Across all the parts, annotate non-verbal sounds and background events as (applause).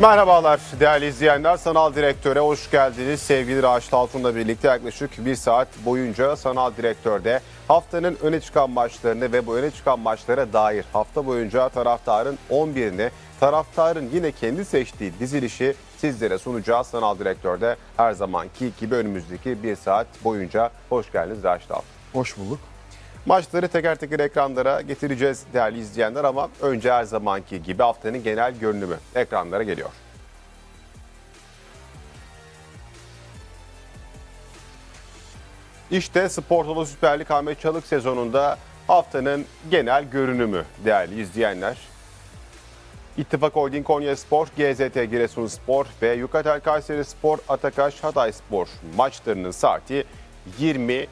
Merhabalar değerli izleyenler. Sanal Direktör'e hoş geldiniz. Sevgili Raşit Altun'la birlikte yaklaşık bir saat boyunca Sanal Direktör'de haftanın öne çıkan maçlarını ve bu öne çıkan maçlara dair hafta boyunca taraftarın 11'ini, taraftarın yine kendi seçtiği dizilişi sizlere sunacağız. Sanal Direktör'de her zamanki gibi önümüzdeki bir saat boyunca hoş geldiniz Raşit Altun. Hoş bulduk. Maçları teker teker ekranlara getireceğiz değerli izleyenler ama önce her zamanki gibi haftanın genel görünümü ekranlara geliyor. İşte Spor Toto Süper Lig Ahmet Çalık sezonunda haftanın genel görünümü değerli izleyenler. İttifak Holding Konya Spor, GZT Giresun Spor ve Yukatel Kayseri Spor, Atakaş Hatay Spor maçlarının saati 20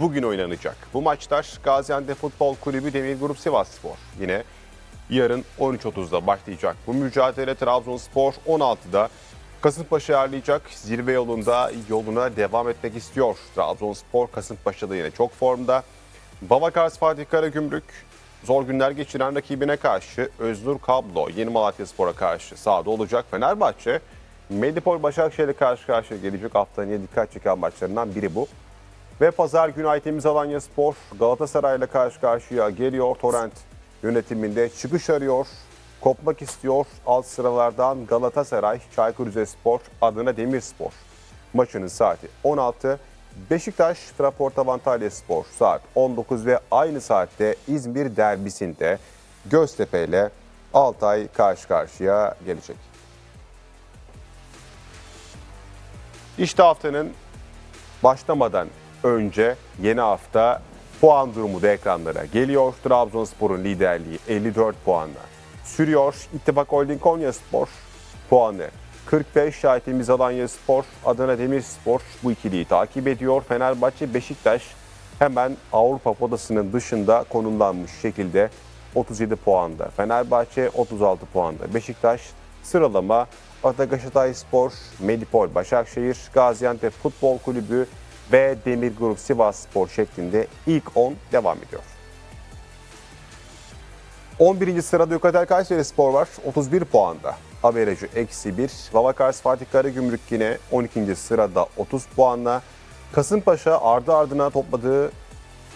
bugün oynanacak. Bu maçlar Gaziantep Futbol Kulübü Demir Grup Sivas Spor. Yine yarın 13.30'da başlayacak. Bu mücadele Trabzonspor 16'da Kasımpaşa ağırlayacak. Zirve yolunda yoluna devam etmek istiyor. Trabzonspor Kasımpaşa'da yine çok formda. Babakars Fatih Karagümrük zor günler geçiren rakibine karşı Öznur Kablo Yeni Malatyaspor'a karşı sahada olacak. Fenerbahçe Medipol Başakşehir'e karşı karşıya gelecek haftanın dikkat çeken maçlarından biri bu. Ve pazar günü Aytemiz Alanya Spor ile karşı karşıya geliyor. Torrent yönetiminde çıkış arıyor. Kopmak istiyor. Alt sıralardan Galatasaray, Çaykur Rizespor, Adana Demirspor. Maçının saati 16. Beşiktaş, Fraportavan Antalya Spor saat 19 ve aynı saatte İzmir derbisinde Göztepe ile Altay karşı karşıya gelecek. İşte haftanın başlamadan önce yeni hafta puan durumu da ekranlara geliyor. Trabzonspor'un liderliği 54 puanla sürüyor. İttifak Holding Konya Spor puanı 45, Şahit Temiz Alanya Spor, Adana Demirspor bu ikiliyi takip ediyor. Fenerbahçe, Beşiktaş hemen Avrupa podasının dışında konumlanmış şekilde 37 puanda. Fenerbahçe 36 puanda. Beşiktaş sıralama Atagaşatay Spor, Medipol Başakşehir, Gaziantep Futbol Kulübü ve Demir Grup Sivas Spor şeklinde ilk 10 devam ediyor. 11. sırada Yukatel Kayseri Spor var 31 puanda. Averajı eksi 1. Vavakars Fatih Karagümrük yine 12. sırada 30 puanla. Kasımpaşa ardı ardına topladığı,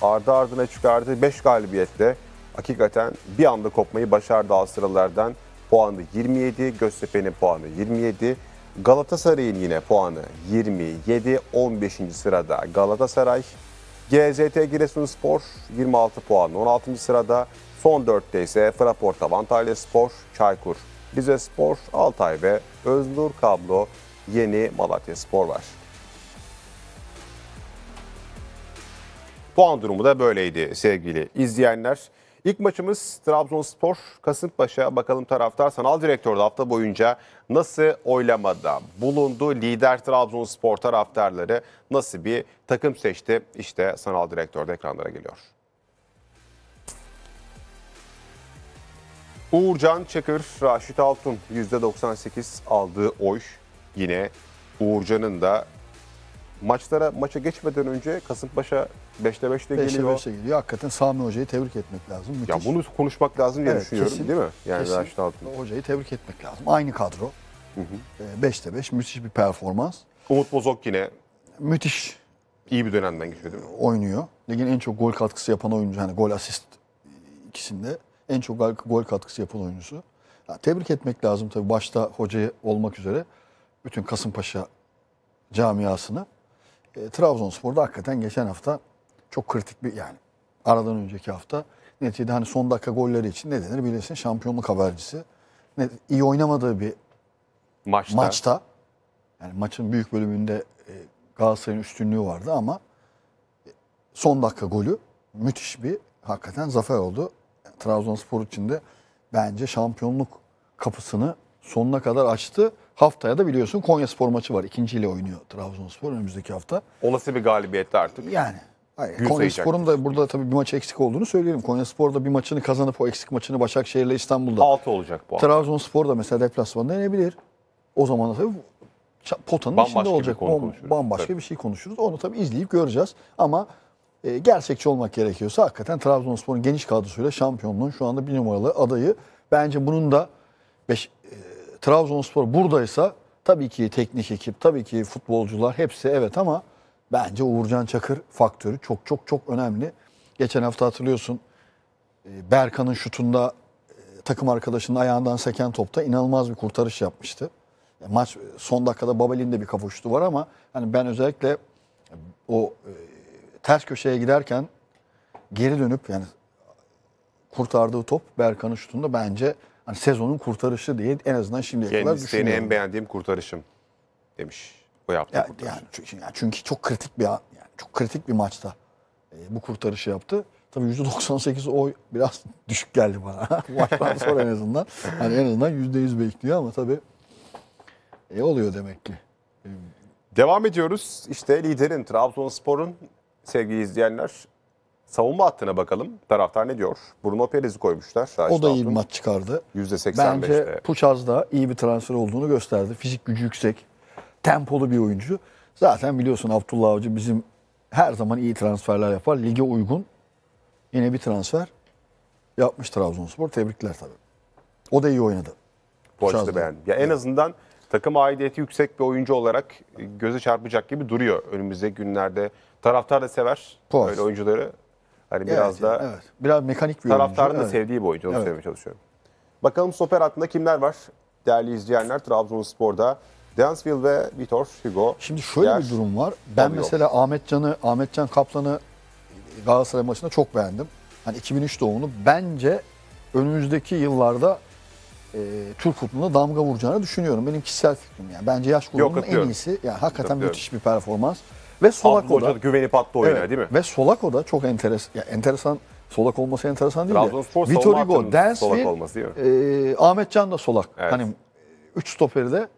ardı ardına çıkardığı 5 galibiyette hakikaten bir anda kopmayı başardı alt sıralardan. Puanı 27, Göztepe'nin puanı 27, Galatasaray'ın yine puanı 27, 15. sırada Galatasaray. GZT Giresunspor 26 puan 16. sırada. Son 4'te ise Fraport Avantajlı Spor, Çaykur Rize Spor, Altay ve Öznur Kablo Yeni Malatya Spor var. Puan durumu da böyleydi sevgili izleyenler. İlk maçımız Trabzonspor Kasımpaşa. Bakalım taraftar sanal direktörde hafta boyunca nasıl oylamada bulundu? Lider Trabzonspor taraftarları nasıl bir takım seçti? İşte sanal direktörde ekranlara geliyor. Uğurcan Çakır, Raşit Altun %98 aldığı oy. Yine Uğurcan'ın da maçlara maça geçmeden önce Kasımpaşa 5'te 5'te geliyor. 5'te geliyor. Hakikaten Sami Hoca'yı tebrik etmek lazım. Müthiş. Ya bunu konuşmak lazım diye evet, düşünüyorum kesin, değil mi? Yani kesin. Raşit Altın. Hoca'yı tebrik etmek lazım. Aynı kadro. 5'te ee, 5 müthiş bir performans. Umut Bozok yine. Müthiş. İyi bir dönemden geçiyor değil mi? Oynuyor. Ligin en çok gol katkısı yapan oyuncu. Hani gol asist ikisinde. En çok gol katkısı yapan oyuncusu. Ya, tebrik etmek lazım tabii başta hocayı olmak üzere. Bütün Kasımpaşa camiasını. E, Trabzonspor'da hakikaten geçen hafta çok kritik bir yani. Aradan önceki hafta neticede hani son dakika golleri için ne denir bilirsin şampiyonluk habercisi. Ne, iyi oynamadığı bir maçta. maçta yani maçın büyük bölümünde e, Galatasaray'ın üstünlüğü vardı ama e, son dakika golü müthiş bir hakikaten zafer oldu. Trabzonspor için de bence şampiyonluk kapısını sonuna kadar açtı. Haftaya da biliyorsun Konya Spor maçı var. İkinciyle oynuyor Trabzonspor önümüzdeki hafta. Olası bir galibiyette artık. Yani Hayır, Konya Spor'un da burada tabii bir maç eksik olduğunu söyleyelim. Konya Spor'da bir maçını kazanıp o eksik maçını Başakşehir'le İstanbul'da. 6 olacak bu. Trabzonspor da mesela deplasmanda yenebilir. O zaman da tabii potanın bambaşka içinde olacak. Bir Bam, bambaşka tabii. bir şey konuşuruz. Onu tabii izleyip göreceğiz. Ama e, gerçekçi olmak gerekiyorsa hakikaten Trabzonspor'un geniş kadrosuyla şampiyonluğun şu anda bir numaralı adayı. Bence bunun da beş, e, Trabzonspor buradaysa tabii ki teknik ekip, tabii ki futbolcular hepsi evet ama Bence Uğurcan Çakır faktörü çok çok çok önemli. Geçen hafta hatırlıyorsun e, Berkan'ın şutunda e, takım arkadaşının ayağından seken topta inanılmaz bir kurtarış yapmıştı. E, maç son dakikada Babel'in de bir kafa şutu var ama hani ben özellikle o ters köşeye giderken geri dönüp yani kurtardığı top Berkan'ın şutunda bence hani sezonun kurtarışı diye en azından şimdiye Kendisi kadar düşünüyorum. Kendisi en beğendiğim kurtarışım demiş o yaptığı ya, kurtarışı. Yani, çünkü, yani çünkü çok kritik bir yani çok kritik bir maçta e, bu kurtarışı yaptı. Tabii yüzde %98 oy biraz (laughs) düşük geldi bana. (laughs) Maçtan sonra en azından. Hani en azından yüzde yüz bekliyor ama tabii e, oluyor demek ki. Devam ediyoruz. İşte liderin Trabzonspor'un sevgili izleyenler savunma hattına bakalım. Taraftar ne diyor? Bruno Perez'i koymuşlar. Şahit o da iyi bir maç çıkardı. %85'te. Bence Puçaz da iyi bir transfer olduğunu gösterdi. Fizik gücü yüksek tempolu bir oyuncu. Zaten biliyorsun Abdullah Avcı bizim her zaman iyi transferler yapar. Lige uygun yine bir transfer yapmış Trabzonspor. Tebrikler tabii. O da iyi oynadı. Bu beğendim. Ya en evet. azından takım aidiyeti yüksek bir oyuncu olarak göze çarpacak gibi duruyor önümüzde günlerde. Taraftar da sever Puas. öyle oyuncuları. Hani evet, biraz da evet. biraz mekanik bir taraftarın oyuncu. da evet. sevdiği bir oyuncu. Onu evet. söylemeye çalışıyorum. Bakalım stoper hattında kimler var? Değerli izleyenler Trabzonspor'da Dansville ve Vitor Hugo. Şimdi şöyle bir durum var. Ben oluyor. mesela Ahmet Can'ı, Ahmet Can Kaplan'ı Galatasaray maçında çok beğendim. Hani 2003 doğumlu. Bence önümüzdeki yıllarda e, Türk futboluna damga vuracağını düşünüyorum. Benim kişisel fikrim yani. Bence yaş grubunun en iyisi. Yani hakikaten Yok, müthiş bir performans. Ve Solako da güvenip attı oyuna evet, değil mi? Ve Solako da çok enteres, yani enteresan Solak olması enteresan değil Trabzonspor de. Vitor Hugo, Dansville, e, Ahmet Can da solak. Evet. Hani üç stoperi de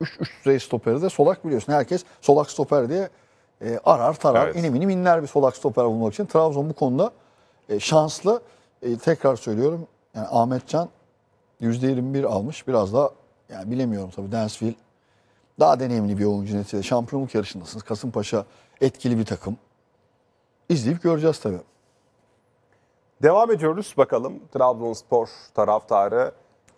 üç, üst düzey stoperi de solak biliyorsun. Herkes solak stoper diye e, arar tarar. Evet. İnim inim inler bir solak stoper bulmak için. Trabzon bu konuda e, şanslı. E, tekrar söylüyorum. Yani Ahmetcan %21 almış. Biraz daha yani bilemiyorum tabii Densville daha deneyimli bir oyuncu netiyle. Şampiyonluk yarışındasınız. Kasımpaşa etkili bir takım. İzleyip göreceğiz tabii. Devam ediyoruz bakalım Trabzonspor taraftarı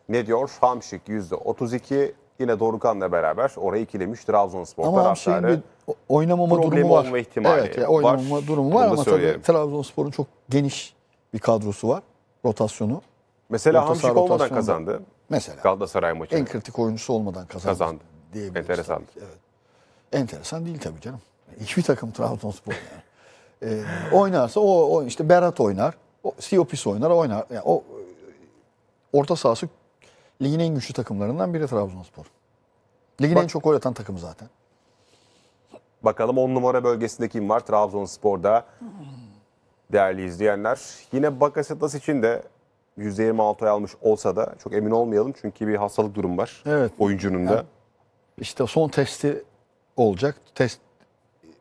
ne diyor? Hamşik %32, Yine Dorukan'la beraber orayı ikilemiş Trabzonspor ama taraftarı. bir oynamama durumu var. olma ihtimali evet, yani oynamama var. durumu var Bunu ama tabii Trabzonspor'un çok geniş bir kadrosu var. Rotasyonu. Mesela Hamşik olmadan kazandı. Mesela. Galatasaray maçı. En kritik oyuncusu olmadan kazandı. Kazandı. Enteresan. Evet. Enteresan değil tabii canım. Hiçbir takım Trabzonspor yani. ee, oynarsa o, o işte Berat oynar. O, Siopis oynar, oynar. Yani o e, orta sahası ligin en güçlü takımlarından biri Trabzonspor. Ligin Bak, en çok gol atan takım zaten. Bakalım 10 numara bölgesinde kim var Trabzonspor'da? Değerli izleyenler. Yine Bakasetas için de %26 almış olsa da çok emin olmayalım. Çünkü bir hastalık durum var evet. oyuncunun da. Yani işte son testi olacak. Test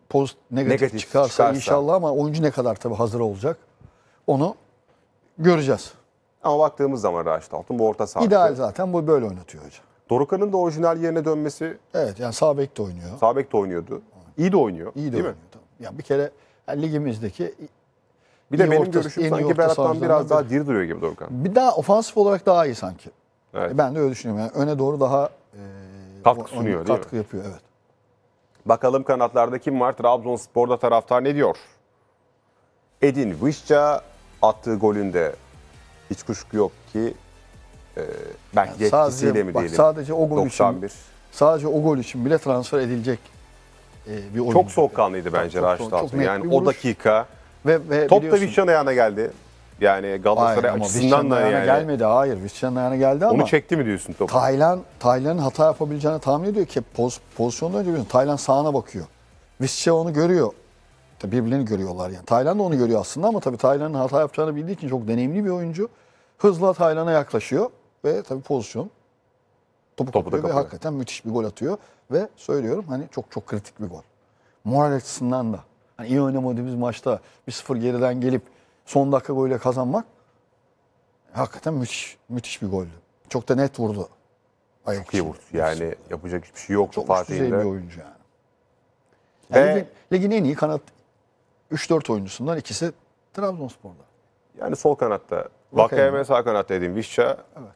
pozitif, negatif, negatif çıkarsa, çıkarsa inşallah ama oyuncu ne kadar tabii hazır olacak onu göreceğiz. Ama baktığımız zaman Raşit Altun bu orta sahada. İdeal zaten bu böyle oynatıyor hocam. Dorukan'ın da orijinal yerine dönmesi. Evet yani sağ bek de oynuyor. Sağ bek de oynuyordu. İyi de oynuyor. İyi de oynuyor. tamam Yani bir kere yani ligimizdeki bir de benim orta, görüşüm sanki Berat'tan biraz daha diri duruyor gibi Dorukan Bir daha ofansif olarak daha iyi sanki. Evet. ben de öyle düşünüyorum. Yani öne doğru daha e, katkı sunuyor katkı değil katkı yapıyor evet. Bakalım kanatlarda kim var? Trabzonspor'da taraftar ne diyor? Edin Vişça attığı golünde hiç kuşku yok ki e, belki yani sadece, mi diyelim. sadece o gol 91. için sadece o gol için bile transfer edilecek e, bir oyuncu. Çok soğukkanlıydı bence Raşit Altun. Yani o dakika ve, ve top da Vişan ayağına geldi. Yani Galatasaray hayır, açısından da yani. gelmedi. Hayır, Vişan ayağına geldi ama. Onu çekti mi diyorsun topu? Taylan Taylan'ın hata yapabileceğini tahmin ediyor ki poz, pozisyonda önce biliyorsun. Taylan sağına bakıyor. Visca onu görüyor. Tabii birbirlerini görüyorlar yani. Tayland da onu görüyor aslında ama tabii Tayland'ın hata yapacağını bildiği için çok deneyimli bir oyuncu. Hızla Tayland'a yaklaşıyor ve tabii pozisyon topu, topu da ve hakikaten müthiş bir gol atıyor. Ve söylüyorum hani çok çok kritik bir gol. Moral açısından da. Hani iyi oynamadığımız maçta bir sıfır geriden gelip son dakika golüyle kazanmak hakikaten müthiş, müthiş bir goldü. Çok da net vurdu. Ayak Çok iyi vurdu. Yani yapacak hiçbir şey yoktu Çok Fatih'in bir oyuncu yani. yani ligin, ligin en iyi kanat 3-4 oyuncusundan ikisi Trabzonspor'da. Yani sol kanatta. Vakayeme sağ kanatta dediğim Vişça evet.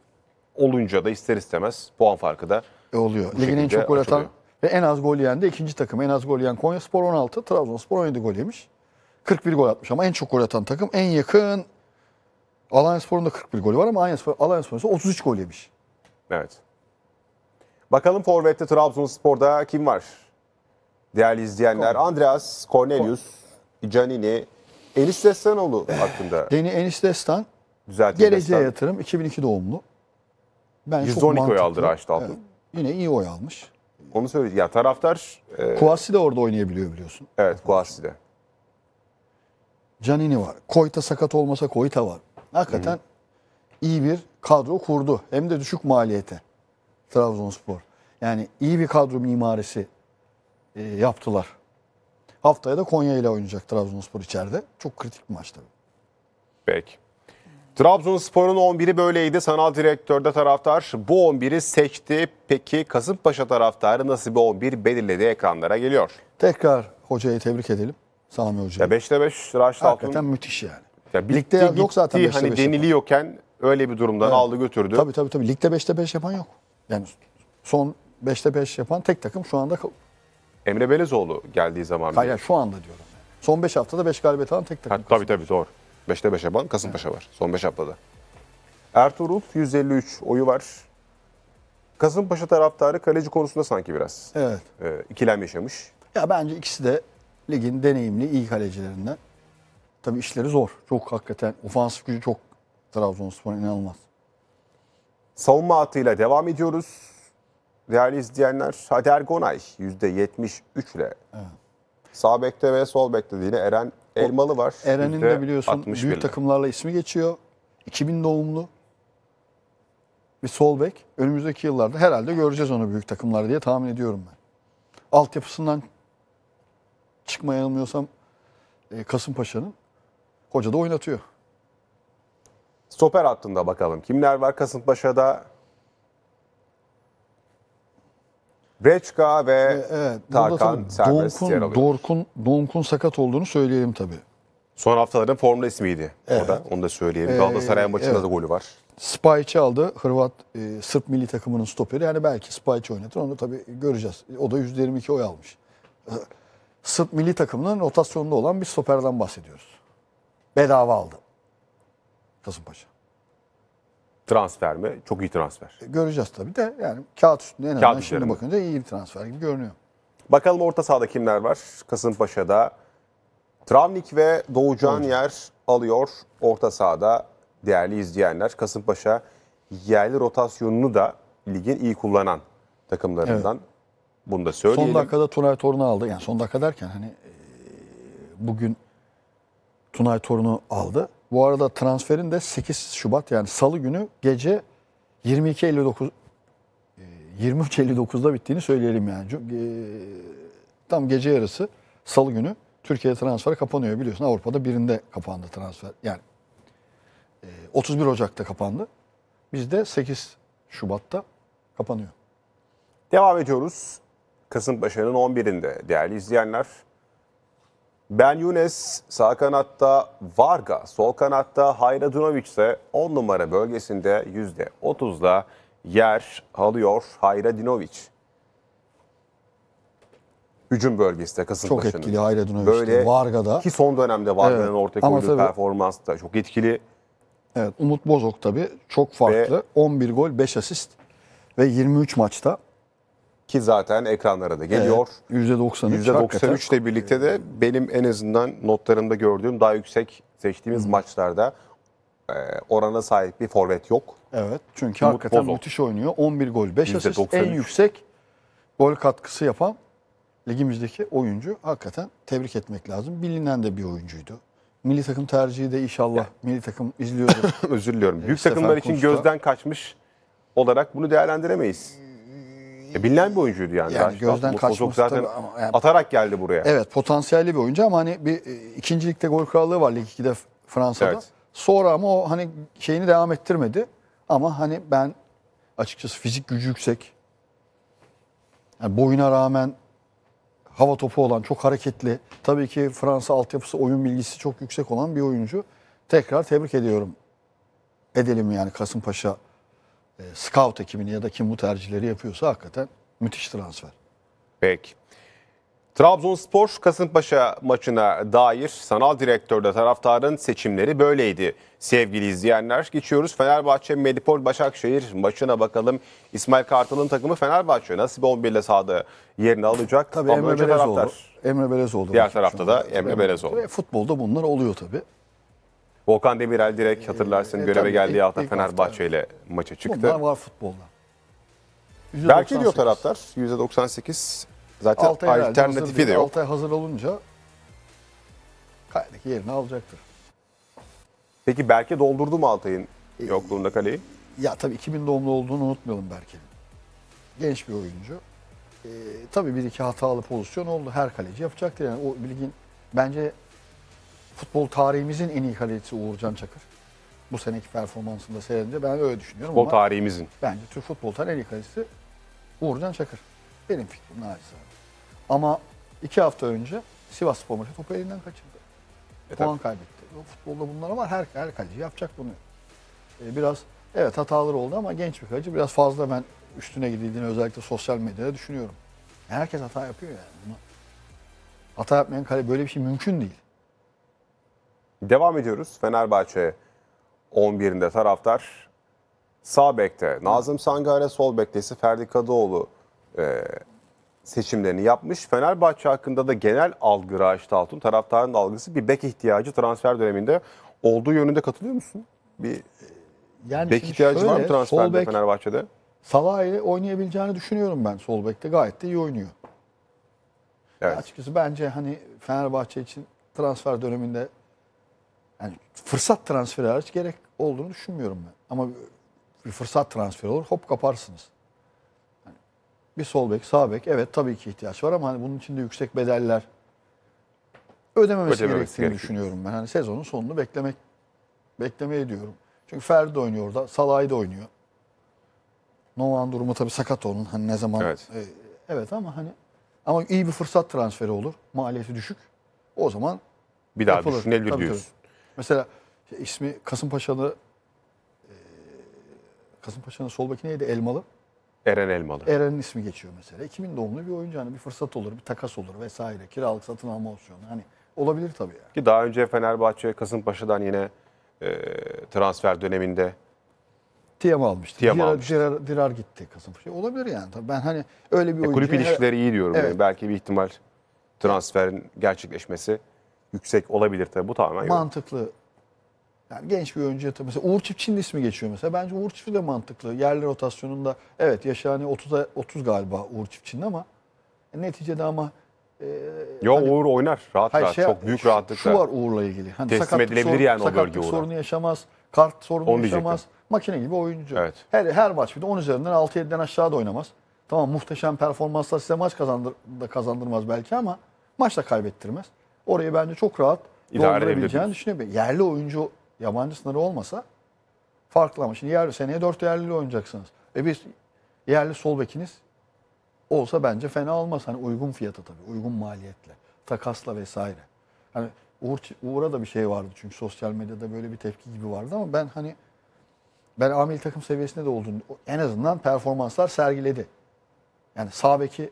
olunca da ister istemez puan farkı da e oluyor. Ligin en çok gol atan ve en az gol yiyen de ikinci takım. En az gol yiyen Konya Spor 16, Trabzonspor 17 gol yemiş. 41 gol atmış ama en çok gol atan takım en yakın Alanya Spor'un da 41 golü var ama Alanya Spor'un 33 gol yemiş. Evet. Bakalım Forvet'te Trabzonspor'da kim var? Değerli izleyenler Andreas Cornelius, Canini, Enis Destanoğlu eh, hakkında. Deni Enis Destan, Düzeltin geleceğe Destan. yatırım 2002 doğumlu. Ben 112 oy aldı Raşit Altun. Evet, yine iyi oy almış. Onu söyleyeceğim. Ya taraftar... E... Kuvasi de orada oynayabiliyor biliyorsun. Evet Kuvasi de. Canini var. Koyta sakat olmasa Koyta var. Hakikaten Hı-hı. iyi bir kadro kurdu. Hem de düşük maliyete. Trabzonspor. Yani iyi bir kadro mimarisi e, yaptılar. Haftaya da Konya ile oynayacak Trabzonspor içeride. Çok kritik bir maç tabii. Peki. Trabzonspor'un 11'i böyleydi. Sanal direktörde taraftar bu 11'i seçti. Peki Kasımpaşa taraftarı nasıl bir 11 belirledi ekranlara geliyor. Tekrar hocayı tebrik edelim. Sami Hoca'yı. 5'te 5 Raşit Altun. Hakikaten müthiş yani. Ya bitti, Ligde gitti, yok zaten 5'te 5 hani deniliyorken öyle bir durumdan evet. aldı götürdü. Tabii tabii tabii. Ligde 5'te 5 yapan yok. Yani son 5'te 5 yapan tek takım şu anda Emre Belezoğlu geldiği zaman. Hayır yani şu anda diyorum. Son 5 haftada 5 galibiyet alan tek takım. Ha, tabii tabii doğru. 5'te 5'e yapan Kasımpaşa evet. var. Son 5 haftada. Ertuğrul 153 oyu var. Kasımpaşa taraftarı kaleci konusunda sanki biraz evet. e, ikilem yaşamış. Ya bence ikisi de ligin deneyimli iyi kalecilerinden. Tabii işleri zor. Çok hakikaten ofansif gücü çok Trabzonspor'un inanılmaz. Savunma hattıyla devam ediyoruz değerli izleyenler Hader Gonay %73 ile evet. sağ bekte ve sol bekte yine Eren Elmalı var. Eren'in de biliyorsun büyük takımlarla ismi geçiyor. 2000 doğumlu bir sol bek. Önümüzdeki yıllarda herhalde göreceğiz onu büyük takımlarda diye tahmin ediyorum ben. Altyapısından çıkmaya yanılmıyorsam e, Kasımpaşa'nın hoca da oynatıyor. Stoper hattında bakalım. Kimler var Kasımpaşa'da? Breçka ve e, evet, Tarkan serbest Donkun, yer alıyor. Dorkun, sakat olduğunu söyleyelim tabii. Son haftaların formda ismiydi. Evet. O da, onu da söyleyelim. Ee, Galatasaray maçında evet. da golü var. Spayiç'i aldı Hırvat e, Sırp milli takımının stoperi. Yani belki Spayiç oynatır onu tabii göreceğiz. O da 22 oy almış. (laughs) Sırp milli takımının rotasyonunda olan bir stoperden bahsediyoruz. Bedava aldı. Kasımpaşa transfer mi? Çok iyi transfer. Göreceğiz tabii de yani kağıt üstünde en azından şimdi bakınca iyi bir transfer gibi görünüyor. Bakalım orta sahada kimler var? Kasımpaşa'da Travnik ve Doğucan yer alıyor orta sahada değerli izleyenler. Kasımpaşa yerli rotasyonunu da ligin iyi kullanan takımlarından. Evet. Bunu da söyleyelim. Son dakikada Tunay Torun'u aldı. Yani son dakika derken hani e, bugün Tunay Torun'u aldı. Bu arada transferin de 8 Şubat yani salı günü gece 22.59 23.59'da e, bittiğini söyleyelim yani. E, tam gece yarısı salı günü Türkiye'de transfer kapanıyor biliyorsun. Avrupa'da birinde kapandı transfer. Yani 31 e, Ocak'ta kapandı. Bizde 8 Şubat'ta kapanıyor. Devam ediyoruz. Kasımpaşa'nın 11'inde değerli izleyenler. Ben Yunes sağ kanatta Varga, sol kanatta Hayra Dunovic ise 10 numara bölgesinde %30'la yer alıyor Hayra Dinovic. Hücum bölgesi de Kasımpaşa'nın. Çok etkili Hayra Dunovic Böyle, Varga'da. Ki son dönemde Varga'nın evet, ortaya koyduğu performans da çok etkili. Evet Umut Bozok tabii çok farklı. Ve, 11 gol 5 asist ve 23 maçta ki zaten ekranlara da geliyor. Evet, %93. %93 ile birlikte de benim en azından notlarımda gördüğüm daha yüksek seçtiğimiz hmm. maçlarda e, orana sahip bir forvet yok. Evet çünkü Umut hakikaten Bozok. müthiş oynuyor. 11 gol 5 asist en yüksek gol katkısı yapan ligimizdeki oyuncu hakikaten tebrik etmek lazım. Bilinen de bir oyuncuydu. Milli takım tercihi de inşallah ya. milli takım izliyordu. (laughs) Özür diliyorum. Ee, Büyük takımlar için gözden kaçmış olarak bunu değerlendiremeyiz. E, bilinen bir oyuncuydu yani. Yani gözden kaçması zaten ama yani, atarak geldi buraya. Evet potansiyelli bir oyuncu ama hani bir e, ikincilikte gol krallığı var Lig 2'de Fransa'da. Evet. Sonra ama o hani şeyini devam ettirmedi. Ama hani ben açıkçası fizik gücü yüksek. Yani boyuna rağmen hava topu olan, çok hareketli. Tabii ki Fransa altyapısı, oyun bilgisi çok yüksek olan bir oyuncu. Tekrar tebrik ediyorum. Edelim yani Kasımpaşa e, scout ekibini ya da kim bu tercihleri yapıyorsa hakikaten müthiş transfer. Peki. Trabzonspor Kasımpaşa maçına dair sanal direktörde taraftarın seçimleri böyleydi sevgili izleyenler. Geçiyoruz Fenerbahçe Medipol Başakşehir maçına bakalım. İsmail Kartal'ın takımı Fenerbahçe nasıl bir 11 ile sahada yerini alacak? Tabii Ama Emre Belezoğlu. Taraftar. Emre Belezoğlu. Diğer tarafta da Emre Belezoğlu. Ve futbolda bunlar oluyor tabii. Volkan Demirel direkt ee, hatırlarsın e, göreve tabii, geldiği hafta Fenerbahçe ile maça çıktı. Bunlar var futbolda. Belki diyor taraftar %98 zaten alternatifi de yok. Altay hazır olunca kaledeki yerini alacaktır. Peki Berke doldurdu mu Altay'ın ee, yokluğunda kaleyi? Ya tabii 2000 doğumlu olduğunu unutmayalım Berke'nin. Genç bir oyuncu. Ee, tabii bir iki hatalı pozisyon oldu. Her kaleci yapacaktır. Yani o bilgin bence futbol tarihimizin en iyi kalecisi Uğurcan Çakır. Bu seneki performansında seyredince ben öyle düşünüyorum futbol ama tarihimizin. bence Türk futbol tarihinin en iyi kalecisi Uğurcan Çakır. Benim fikrim naçizane. Ama iki hafta önce Sivas Spor maçı topu elinden kaçırdı. E, Puan tabii. kaybetti. O futbolda bunlar var. Her, her kaleci yapacak bunu. Ee, biraz evet hataları oldu ama genç bir kaleci biraz fazla ben üstüne gidildiğini özellikle sosyal medyada düşünüyorum. Herkes hata yapıyor yani. Bunu hata yapmayan kale böyle bir şey mümkün değil. Devam ediyoruz. Fenerbahçe 11'inde taraftar. Sağ bekte Nazım Sangare, sol beklesi Ferdi Kadıoğlu e, seçimlerini yapmış. Fenerbahçe hakkında da genel algı Raşit Altun, taraftarın algısı bir bek ihtiyacı transfer döneminde olduğu yönünde katılıyor musun? Bir e, yani bek ihtiyacı şöyle, var mı transferde bek, Fenerbahçe'de? Salah ile oynayabileceğini düşünüyorum ben sol bekte. Gayet de iyi oynuyor. Evet. Açıkçası bence hani Fenerbahçe için transfer döneminde yani fırsat transferi hariç gerek olduğunu düşünmüyorum ben. Ama bir fırsat transferi olur hop kaparsınız. Yani bir sol bek sağ bek evet tabii ki ihtiyaç var ama hani bunun için de yüksek bedeller ödememesi, ödememesi gerektiğini gerekiyor. düşünüyorum ben. Hani sezonun sonunu beklemek beklemeye diyorum. Çünkü Ferdi oynuyor orada, Salah'ı da oynuyor. Novan durumu tabii sakat onun. Hani ne zaman evet. E, evet ama hani ama iyi bir fırsat transferi olur. Maliyeti düşük. O zaman bir daha yapılır. düşünebilir tabii diyorsun. Tabii. Mesela şey, ismi Kasımpaşalı e, Kasımpaşa'nın sol beki neydi? Elmalı. Eren Elmalı. Eren'in ismi geçiyor mesela. 2000 doğumlu bir oyuncu hani bir fırsat olur, bir takas olur vesaire. Kiralık satın alma opsiyonu. Hani olabilir tabii yani. Ki daha önce Fenerbahçe Kasımpaşa'dan yine e, transfer döneminde Tiyam almıştı. Tiyam Dirar, almıştı. Dirar, Dirar gitti Kasımpaşa. Olabilir yani. Tabii ben hani öyle bir e, oyuncu... Kulüp ilişkileri her... iyi diyorum. Evet. Yani. Belki bir ihtimal transferin gerçekleşmesi yüksek olabilir tabii. Bu tamamen Mantıklı. Yani genç bir oyuncu yatırım. Mesela Uğur Çiftçi'nin ismi geçiyor mesela. Bence Uğur Çiftçi de mantıklı. Yerli rotasyonunda evet yaşı hani 30'a 30 galiba Uğur Çiftçi'nin ama e, neticede ama e, Yo hani, Uğur oynar rahat rahat. Şey, çok büyük şu, rahatlıkla. Şu var Uğur'la ilgili. Hani teslim edilebilir sorun, yani o bölge Uğur'a. sorunu yaşamaz. Kart sorunu Onu yaşamaz. Diyecektim. Makine gibi oyuncu. Evet. Her, her maç bir de 10 üzerinden 6-7'den aşağı da oynamaz. Tamam muhteşem performanslar size maç kazandır, da kazandırmaz belki ama maç da kaybettirmez. Orayı bence çok rahat İdare doldurabileceğini düşünüyorum. Yerli oyuncu yabancı sınırı olmasa farklı ama şimdi yerli seneye dört yerli oynayacaksınız. E biz yerli sol bekiniz olsa bence fena olmaz. Hani uygun fiyata tabii, uygun maliyetle, takasla vesaire. Hani Uğur, Uğur'a da bir şey vardı çünkü sosyal medyada böyle bir tepki gibi vardı ama ben hani ben amil takım seviyesinde de olduğunu en azından performanslar sergiledi. Yani sağ beki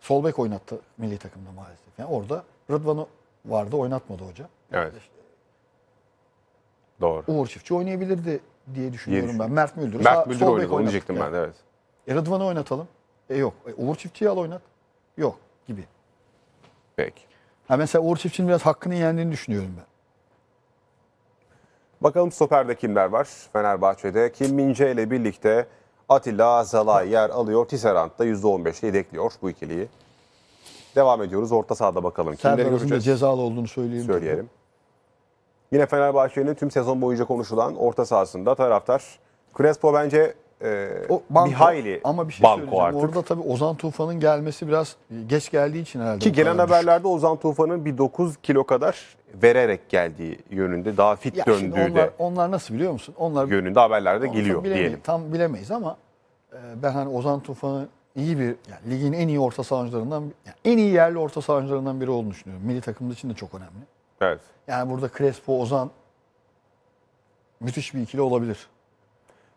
sol bek oynattı milli takımda maalesef. Yani orada Rıdvan'ı vardı oynatmadı hoca. Evet. Doğru. Uğur Çiftçi oynayabilirdi diye düşünüyorum ben. Mert Müldür. Mert Müldür oynadı. Onu diyecektim ben de, evet. E Rıdvan'ı oynatalım. E yok. E, Uğur Çiftçi'yi al oynat. Yok gibi. Peki. Ha mesela Uğur Çiftçi'nin biraz hakkını yendiğini düşünüyorum ben. Bakalım stoperde kimler var? Fenerbahçe'de Kim Mince ile birlikte Atilla Zalay yer alıyor. Tisserand da %15'le yedekliyor bu ikiliyi. Devam ediyoruz. Orta sahada bakalım. Serdar Kimleri göreceğiz? cezalı olduğunu söyleyeyim. Söyleyelim. Tabii. Yine Fenerbahçe'nin tüm sezon boyunca konuşulan orta sahasında taraftar. Crespo bence e, o banko, bir hayli ama bir şey banko artık. Orada tabii Ozan Tufan'ın gelmesi biraz geç geldiği için herhalde. Ki gelen haberlerde Ozan Tufan'ın bir 9 kilo kadar vererek geldiği yönünde daha fit ya döndüğü onlar, de. Onlar nasıl biliyor musun? Onlar yönünde haberlerde geliyor tam diyelim. Tam bilemeyiz ama e, ben hani Ozan Tufan'ın iyi bir yani ligin en iyi orta saha yani en iyi yerli orta saha biri olduğunu düşünüyorum. Milli takımımız için de çok önemli. Evet. Yani burada Crespo, Ozan müthiş bir ikili olabilir.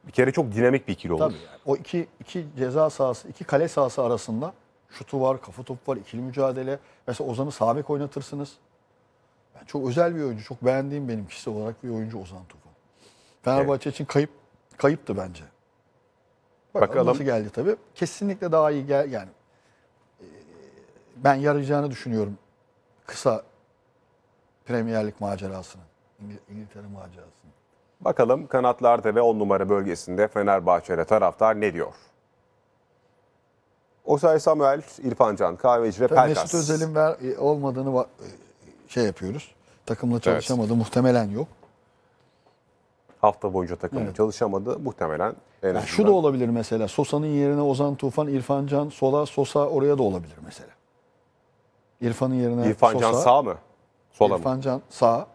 Bir kere çok dinamik bir ikili olur. Tabii yani. O iki, iki ceza sahası, iki kale sahası arasında şutu var, kafa topu var, ikili mücadele. Mesela Ozan'ı sabek oynatırsınız. Yani çok özel bir oyuncu. Çok beğendiğim benim kişisel olarak bir oyuncu Ozan Tufan. Fenerbahçe evet. için kayıp kayıptı bence. Bakalım, Bakalım. nasıl geldi tabii. Kesinlikle daha iyi gel yani. E, ben yarayacağını düşünüyorum kısa Premier Lig macerasının. İngil İngiltere macerasının. Bakalım kanatlarda ve on numara bölgesinde Fenerbahçe'de taraftar ne diyor? Osay Samuel, İrfan Can, Kahveci ve Tabii Pelkas. Mesut Özil'in ver, e, olmadığını e, şey yapıyoruz. Takımla çalışamadı. Evet. Muhtemelen yok. Hafta boyunca takım evet. çalışamadı. Muhtemelen en yani şu da olabilir mesela. Sosa'nın yerine Ozan Tufan, İrfan Can sola, Sosa oraya da olabilir mesela. İrfan'ın yerine İrfan Sosa. İrfan Can sağ mı? Sola İrfan mı? Can sağ.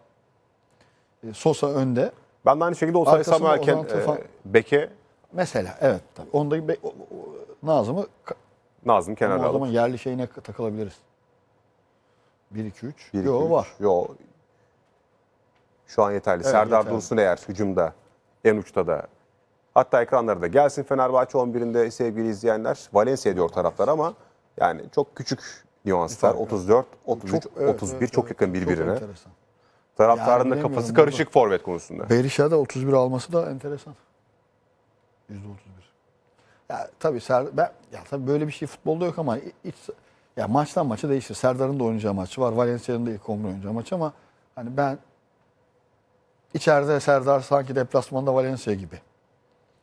Sosa önde. Ben de aynı şekilde olsaydı Sami Erken, e, Tufan... e, Beke. Mesela evet. Tabii. Onda be, o, o, Nazım'ı Nazım kenara alalım. O zaman yerli şeyine takılabiliriz. 1 2 3. Yok 2, Yo var. Yo şu an yeterli. Evet, Serdar yeterli. Dursun eğer hücumda en uçta da. Hatta ekranları da gelsin Fenerbahçe 11'inde sevgili izleyenler. Valencia diyor taraflar ama yani çok küçük nüanslar. 34, 33, çok, evet, 31 evet, çok yakın birbirine. Çok Taraftarın yani da kafası karışık forvet konusunda. Berisha'da 31 alması da enteresan. %31. Ya tabii Ser ben ya tabii böyle bir şey futbolda yok ama iç ya maçtan maça değişir. Serdar'ın da oynayacağı maçı var. Valencia'nın da ilk 11 oynayacağı maçı ama hani ben İçeride Serdar sanki deplasmanda Valencia gibi.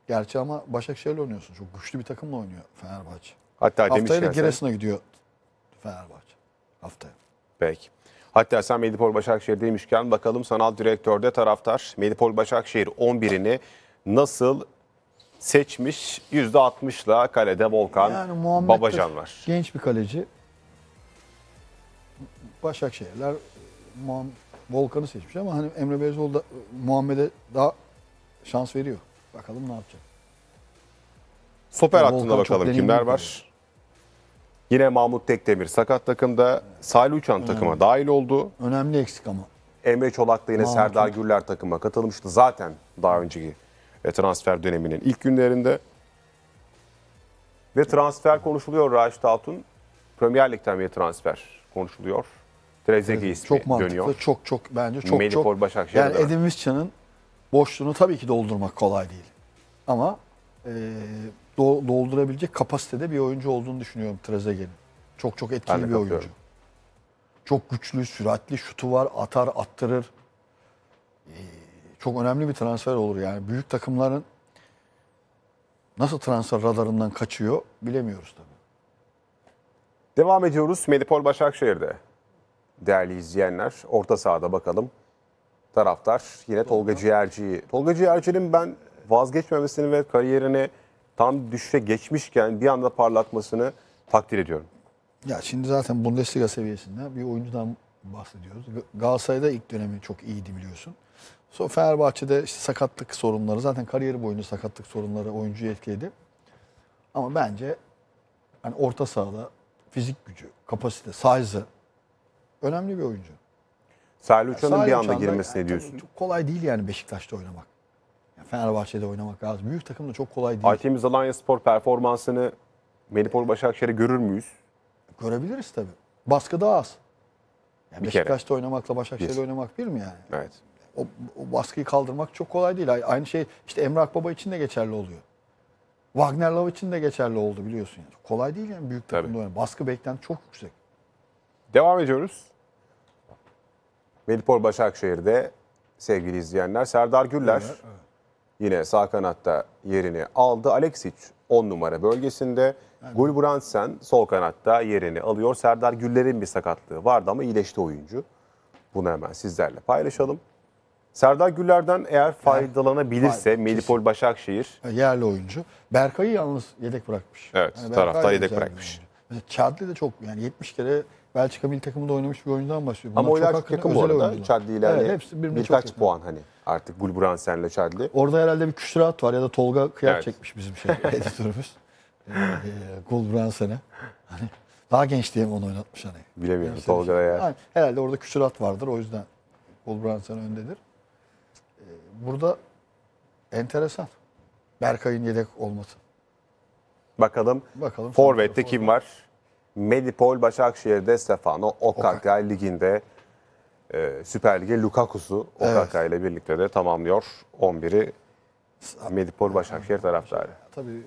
Gerçi ama Başakşehir'le oynuyorsun. Çok güçlü bir takımla oynuyor Fenerbahçe. Hatta Haftaya da Giresun'a gidiyor Fenerbahçe. Haftaya. Peki. Hatta sen Medipol Başakşehir demişken bakalım sanal direktörde taraftar Medipol Başakşehir 11'ini nasıl seçmiş? %60'la kalede Volkan yani Babacan var. Genç bir kaleci. Başakşehirler Muhammed Volkan'ı seçmiş ama hani Emre Belezoğlu da Muhammed'e daha şans veriyor. Bakalım ne yapacak. Stoper hattında bakalım kimler var. Yine Mahmut Tekdemir sakat takımda. Salih Uçan Önemli. takıma dahil oldu. Önemli eksik ama. Emre Çolak da yine Mahmut. Serdar Gürler takıma katılmıştı. Zaten daha önceki e, transfer döneminin ilk günlerinde. Ve transfer konuşuluyor Raşit Altun. Premier Lig'den bir transfer konuşuluyor. Trezeguet evet, ismi çok mantıklı, dönüyor. Çok çok bence çok Medipol, çok. Başakşehir'de yani Edin Visca'nın boşluğunu tabii ki doldurmak kolay değil. Ama e, do, doldurabilecek kapasitede bir oyuncu olduğunu düşünüyorum Trezeguet'in. Çok çok etkili bir kapıyorum. oyuncu. Çok güçlü, süratli, şutu var, atar, attırır. E, çok önemli bir transfer olur yani. Büyük takımların nasıl transfer radarından kaçıyor bilemiyoruz tabii. Devam ediyoruz Medipol Başakşehir'de değerli izleyenler. Orta sahada bakalım. Taraftar yine Tolga Ciğerci'yi. Tolga Ciğerci'nin ben vazgeçmemesini ve kariyerini tam düşe geçmişken bir anda parlatmasını takdir ediyorum. Ya şimdi zaten Bundesliga seviyesinde bir oyuncudan bahsediyoruz. Galatasaray'da ilk dönemi çok iyiydi biliyorsun. Sonra Fenerbahçe'de işte sakatlık sorunları zaten kariyeri boyunca sakatlık sorunları oyuncuyu etkiledi. Ama bence yani orta sahada fizik gücü, kapasite, size Önemli bir oyuncu. Salih Uçan'ın bir anda girmesine yani, diyorsun. Çok kolay değil yani Beşiktaş'ta oynamak. Yani Fenerbahçe'de oynamak lazım. Büyük takımda çok kolay değil. Aytemiz Alanya Spor performansını Melipor Başakşehir'e görür müyüz? Görebiliriz tabii. Baskı daha az. Yani Beşiktaş'ta kere. oynamakla Başakşehir'de oynamak bir mi yani? Evet. O, o baskıyı kaldırmak çok kolay değil. Aynı şey işte Emrah Baba için de geçerli oluyor. Wagner Love için de geçerli oldu biliyorsun. Yani. Kolay değil yani büyük takımda oynamak. Baskı beklenti çok yüksek. Devam ediyoruz. Melipol Başakşehir'de sevgili izleyenler Serdar Güller yine sağ kanatta yerini aldı. Alexic 10 numara bölgesinde. Gulbrandsen sol kanatta yerini alıyor. Serdar Güller'in bir sakatlığı vardı ama iyileşti oyuncu. Bunu hemen sizlerle paylaşalım. Serdar Güller'den eğer faydalanabilirse Hayır, Melipol Başakşehir. E, yerli oyuncu. Berkay'ı yalnız yedek bırakmış. Evet yani taraftar yedek bırakmış. Çadlı da çok yani 70 kere Belçika milli takımında oynamış bir oyuncudan bahsediyor. Ama oylar çok yakın bu arada. Çadli ile evet, hani hepsi birkaç çok yakın. puan hani artık Gulbransen'le Çadli. Orada herhalde bir küsurat var ya da Tolga kıyak evet. çekmiş bizim şey (laughs) editörümüz. ee, Gulbransen'e. Hani daha genç diye mi onu oynatmış hani? Bilemiyorum yani Tolga şey. ya. Yani herhalde orada küsurat vardır o yüzden Gulbransen öndedir. Ee, burada enteresan. Berkay'ın yedek olması. Bakalım. Bakalım. Forvet'te kim var? Medipol Başakşehir'de Stefano Okaka liginde e, Süper Lig'e Lukaku'su Okaka ile birlikte de tamamlıyor 11'i Medipol Başakşehir taraftarı. Şey, tabii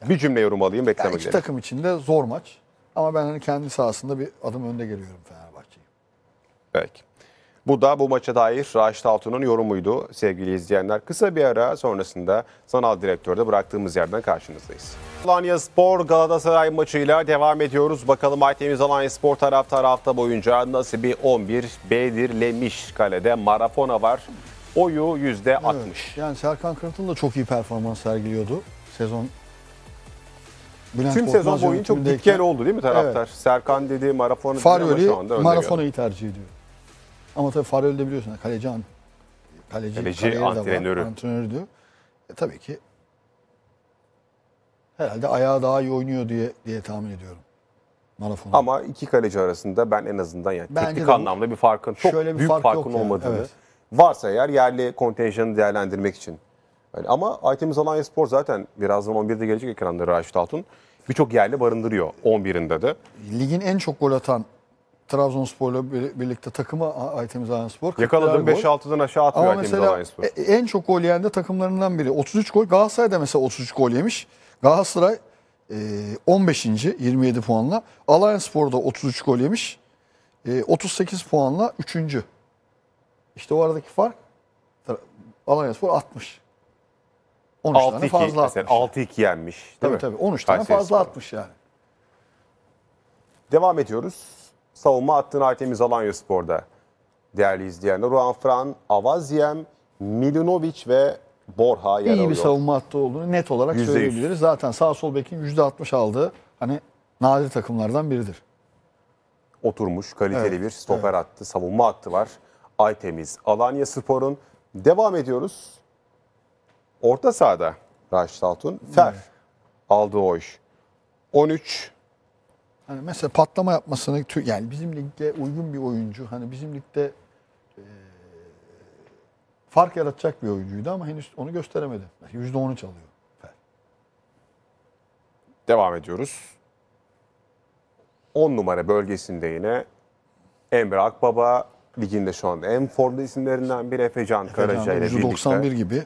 iki- Bir cümle yorum alayım yani bekleme takım içinde zor maç. Ama ben hani kendi sahasında bir adım önde geliyorum Fenerbahçe'yi. Belki. Bu da bu maça dair Raşit Altun'un yorumuydu sevgili izleyenler. Kısa bir ara sonrasında sanal direktörde bıraktığımız yerden karşınızdayız. Alanya Spor Galatasaray maçıyla devam ediyoruz. Bakalım Aytemiz Alanya Spor taraftarı hafta boyunca nasıl bir 11 belirlemiş kalede. Marafona var. Oyu %60. Evet, yani Serkan Kırtıl da çok iyi performans sergiliyordu sezon Bülent Tüm sezon boyunca çok dikkeli oldu değil mi taraftar? Evet. Serkan dediği Marafona dedi Faryoli, şu anda Marafona'yı tercih ediyor. Ama tabii Farel'i de biliyorsun. Kaleci, an, kaleci, Kaleci kariyeri antrenörü. E, tabii ki herhalde ayağı daha iyi oynuyor diye diye tahmin ediyorum. Marafon'un. Ama iki kaleci arasında ben en azından yani Bence teknik de anlamda bir farkın çok Şöyle bir büyük fark farkın yok yani, evet. varsa eğer yerli kontenjanı değerlendirmek için. Yani ama Aytemiz Alanya Spor zaten birazdan 11'de gelecek ekranlara Raşit Altun. Birçok yerli barındırıyor 11'inde de. Ligin en çok gol atan Trabzonspor'la birlikte takıma ait imzalayan yakaladım Yakaladığım 5-6'dan aşağı atmıyor Ama mesela e, en çok gol yiyen de takımlarından biri. 33 gol. da mesela 33 gol yemiş. Galatasaray 15. E, 27 puanla. Alanyaspor da 33 gol yemiş. 38 e, puanla 3. İşte o aradaki fark Alanyaspor Spor 60. 13 6 tane 2, fazla atmış. 6-2 yenmiş. Tabii mi? tabii 13 tane Kayseri fazla Spor. atmış yani. Devam ediyoruz savunma hattını Artemis Alanya Spor'da. Değerli izleyenler Ruan Fran, Avazyem, Milinovic ve Borha yer İyi alıyor. bir savunma hattı olduğunu net olarak %100. söyleyebiliriz. Zaten sağ sol bekin %60 aldığı hani nadir takımlardan biridir. Oturmuş kaliteli Evet, bir stoper attı savunma attı var. Aytemiz, Alanya Spor'un. Devam ediyoruz. Orta sahada Raşit Altun, Fer aldığı oy. 13 Hani mesela patlama yapmasını yani bizim ligde uygun bir oyuncu. Hani bizim ligde e, fark yaratacak bir oyuncuydu ama henüz onu gösteremedi. Yüzde onu çalıyor. Devam ediyoruz. 10 numara bölgesinde yine Emre Akbaba liginde şu anda en formda isimlerinden biri Efecan Karaca ile birlikte. 91 gibi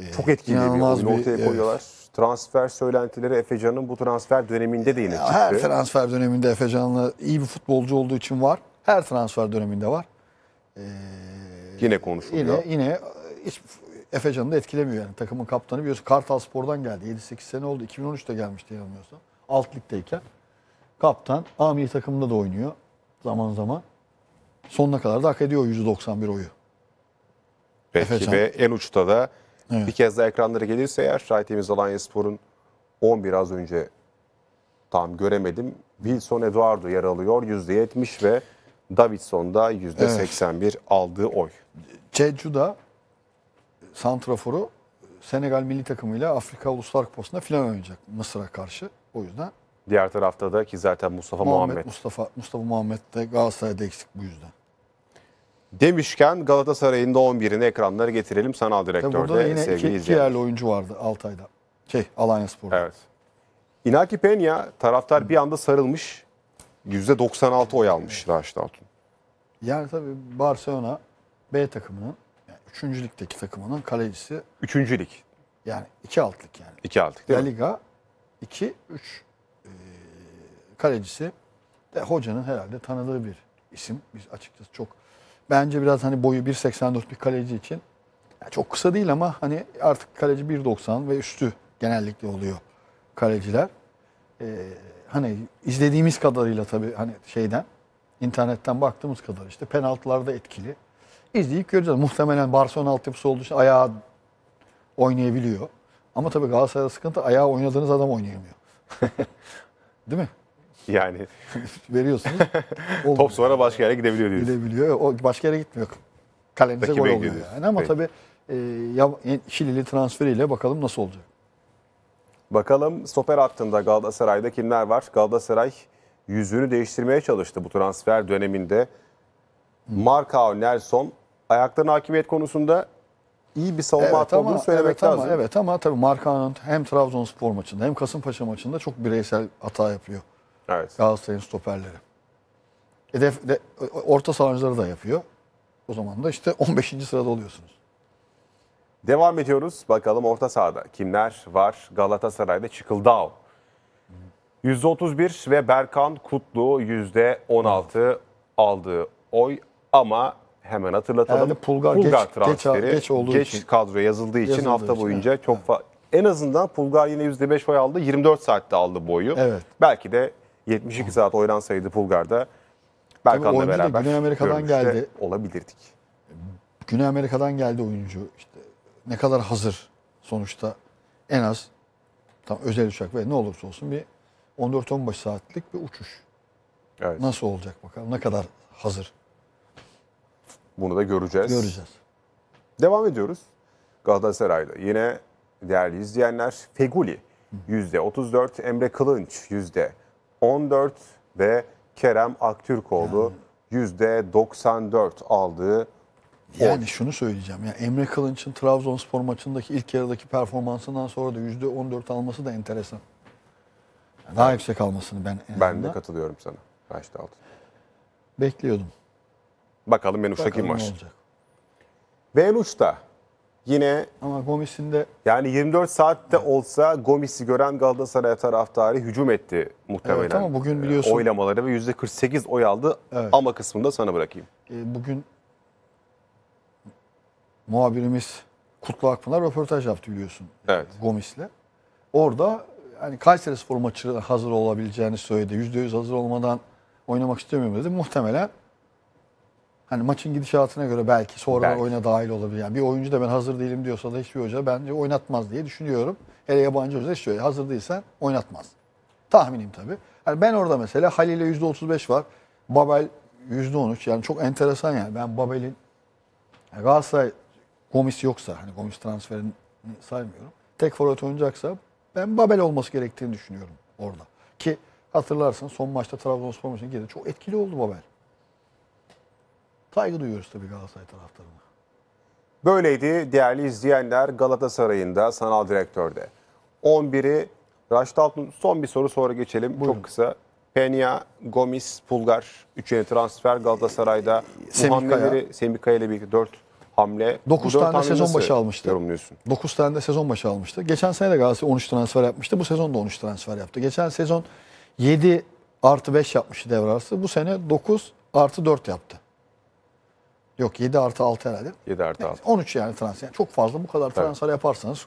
ee, Çok etkili bir İnanılmaz oyun bir- ortaya koyuyorlar. Transfer söylentileri Efecan'ın bu transfer döneminde de yine çıktı. Her transfer döneminde Efe iyi bir futbolcu olduğu için var. Her transfer döneminde var. Ee, yine konuşuluyor. Yine yine e, hiç da etkilemiyor yani. Takımın kaptanı biliyorsun Kartal Spor'dan geldi. 7-8 sene oldu. 2013'te gelmişti yanılmıyorsam. Alt ligdeyken. Kaptan Ami takımında da oynuyor zaman zaman. Sonuna kadar da hak ediyor 191 oyu. Peki Efecan. ve en uçta da Evet. Bir kez daha ekranlara gelirse eğer şahitimiz Alanya Spor'un 11 az önce tam göremedim. Wilson Eduardo yer alıyor %70 ve Davidson da %81 evet. aldığı oy. Cecu da Santrafor'u Senegal milli takımıyla Afrika Uluslar Kupası'nda final oynayacak Mısır'a karşı. O yüzden. Diğer tarafta da ki zaten Mustafa Muhammed. Muhammed. Mustafa, Mustafa Muhammed de Galatasaray'da eksik bu yüzden. Demişken Galatasaray'ın da 11'ini ekranlara getirelim sanal direktörde Tabii burada yine sevgili iki, iki izleyenler. yerli oyuncu vardı Altay'da. Şey Alanya Spor'da. Evet. Inaki Peña taraftar bir anda sarılmış. %96 oy almış Raşit Altun. Yani tabii Barcelona B takımının, yani 3. takımının kalecisi. Üçüncülük. Yani iki altlık yani. İki altlık değil La Liga 2, 3 e, kalecisi de hocanın herhalde tanıdığı bir isim. Biz açıkçası çok bence biraz hani boyu 1.84 bir kaleci için yani çok kısa değil ama hani artık kaleci 1.90 ve üstü genellikle oluyor kaleciler. Ee, hani izlediğimiz kadarıyla tabii hani şeyden internetten baktığımız kadar işte penaltılarda etkili. İzleyip göreceğiz. Muhtemelen Barcelona altyapısı olduğu için ayağı oynayabiliyor. Ama tabii Galatasaray'da sıkıntı ayağı oynadığınız adam oynayamıyor. (laughs) değil mi? Yani (laughs) veriyorsunuz. (laughs) Top sonra başka yere gidebiliyor diyorsun. Gidebiliyor. O başka yere gitmiyor. Kalenize gol oluyor yani. Ama Peki. tabii e, e, Şilili transferiyle bakalım nasıl olacak. Bakalım stoper hattında Galatasaray'da kimler var? Galatasaray yüzünü değiştirmeye çalıştı bu transfer döneminde. Markao Nelson ayakların hakimiyet konusunda iyi bir savunma evet, hattı olduğunu söylemek evet, lazım. Ama, evet ama tabii Markao'nun hem Trabzonspor maçında hem Kasımpaşa maçında çok bireysel hata yapıyor. Evet. Galatasaray'ın stoperleri. Hedef de, orta sahancıları da yapıyor. O zaman da işte 15. (laughs) sırada oluyorsunuz. Devam ediyoruz. Bakalım orta sahada kimler var? Galatasaray'da Çıkıldao. %31 ve Berkan Kutlu %16 aldığı oy ama hemen hatırlatalım. Herhalde Pulgar, Pulgar geç, transferi geç, geç, olduğu geç için, kadroya yazıldığı için yazıldığı hafta için, boyunca evet, çok evet. en azından Pulgar yine %5 oy aldı. 24 saatte aldı boyu. Evet. Belki de 72 saat oynansaydı Bulgar'da Berkan'la beraber de Güney Amerika'dan geldi. olabilirdik. Güney Amerika'dan geldi oyuncu. İşte ne kadar hazır sonuçta en az tam özel uçak ve ne olursa olsun bir 14-15 saatlik bir uçuş. Evet. Nasıl olacak bakalım ne kadar hazır Bunu da göreceğiz. göreceğiz. Devam ediyoruz. Galatasaray'da yine değerli izleyenler Feguli %34, Emre Kılınç %40, 14 ve Kerem Aktürkoğlu yani. %94 aldığı yani şunu söyleyeceğim. Yani Emre Kılınç'ın Trabzonspor maçındaki ilk yarıdaki performansından sonra da %14 alması da enteresan. Yani Daha yüksek almasını ben en Ben de katılıyorum sana. Raşit altı. Bekliyordum. Bakalım en kim var? Bakalım ne olacak. Ve en uçta Yine Ama Gomis'in de yani 24 saatte olsa Gomis'i gören Galatasaray taraftarı hücum etti muhtemelen. Evet ama bugün ee, biliyorsun- Oylamaları ve %48 oy aldı Evet. ama kısmında sana bırakayım. Ee, bugün muhabirimiz Kutlu Akpınar röportaj yaptı biliyorsun. Evet. Gomis'le. Orada yani Kayseri Spor maçı hazır olabileceğini söyledi. %100 hazır olmadan oynamak istemiyorum dedi. Muhtemelen Hani maçın gidişatına göre belki sonra belki. oyuna dahil olabilir. Yani bir oyuncu da ben hazır değilim diyorsa da hiçbir hoca bence oynatmaz diye düşünüyorum. Hele yabancı hoca şöyle hazır değilsen oynatmaz. Tahminim tabii. Yani ben orada mesela Halil'e %35 var. Babel %13 yani çok enteresan yani. Ben Babel'in yani Galatasaray Gomis yoksa hani Gomis transferini saymıyorum. Tek forvet oynayacaksa ben Babel olması gerektiğini düşünüyorum orada. Ki hatırlarsın son maçta Trabzonspor maçına girdi. Çok etkili oldu Babel. Saygı duyuyoruz tabii Galatasaray taraftarına. Böyleydi değerli izleyenler Galatasaray'ın da sanal direktörde. 11'i Raşit Altun son bir soru sonra geçelim. Buyurun. Çok kısa. Penya, Gomis, Pulgar 3 yeni transfer Galatasaray'da. Ee, Semih hamleleri ile birlikte 4 hamle. 9 tane hamle sezon başı almıştı. Yorumluyorsun. 9 tane de sezon başı almıştı. Geçen sene de Galatasaray 13 transfer yapmıştı. Bu sezon da 13 transfer yaptı. Geçen sezon 7 artı 5 yapmıştı devre Bu sene 9 artı 4 yaptı. Yok 7 artı 6 herhalde. 7 artı Neyse, 6. 13 yani transfer. Yani çok fazla bu kadar Tabii. transfer yaparsanız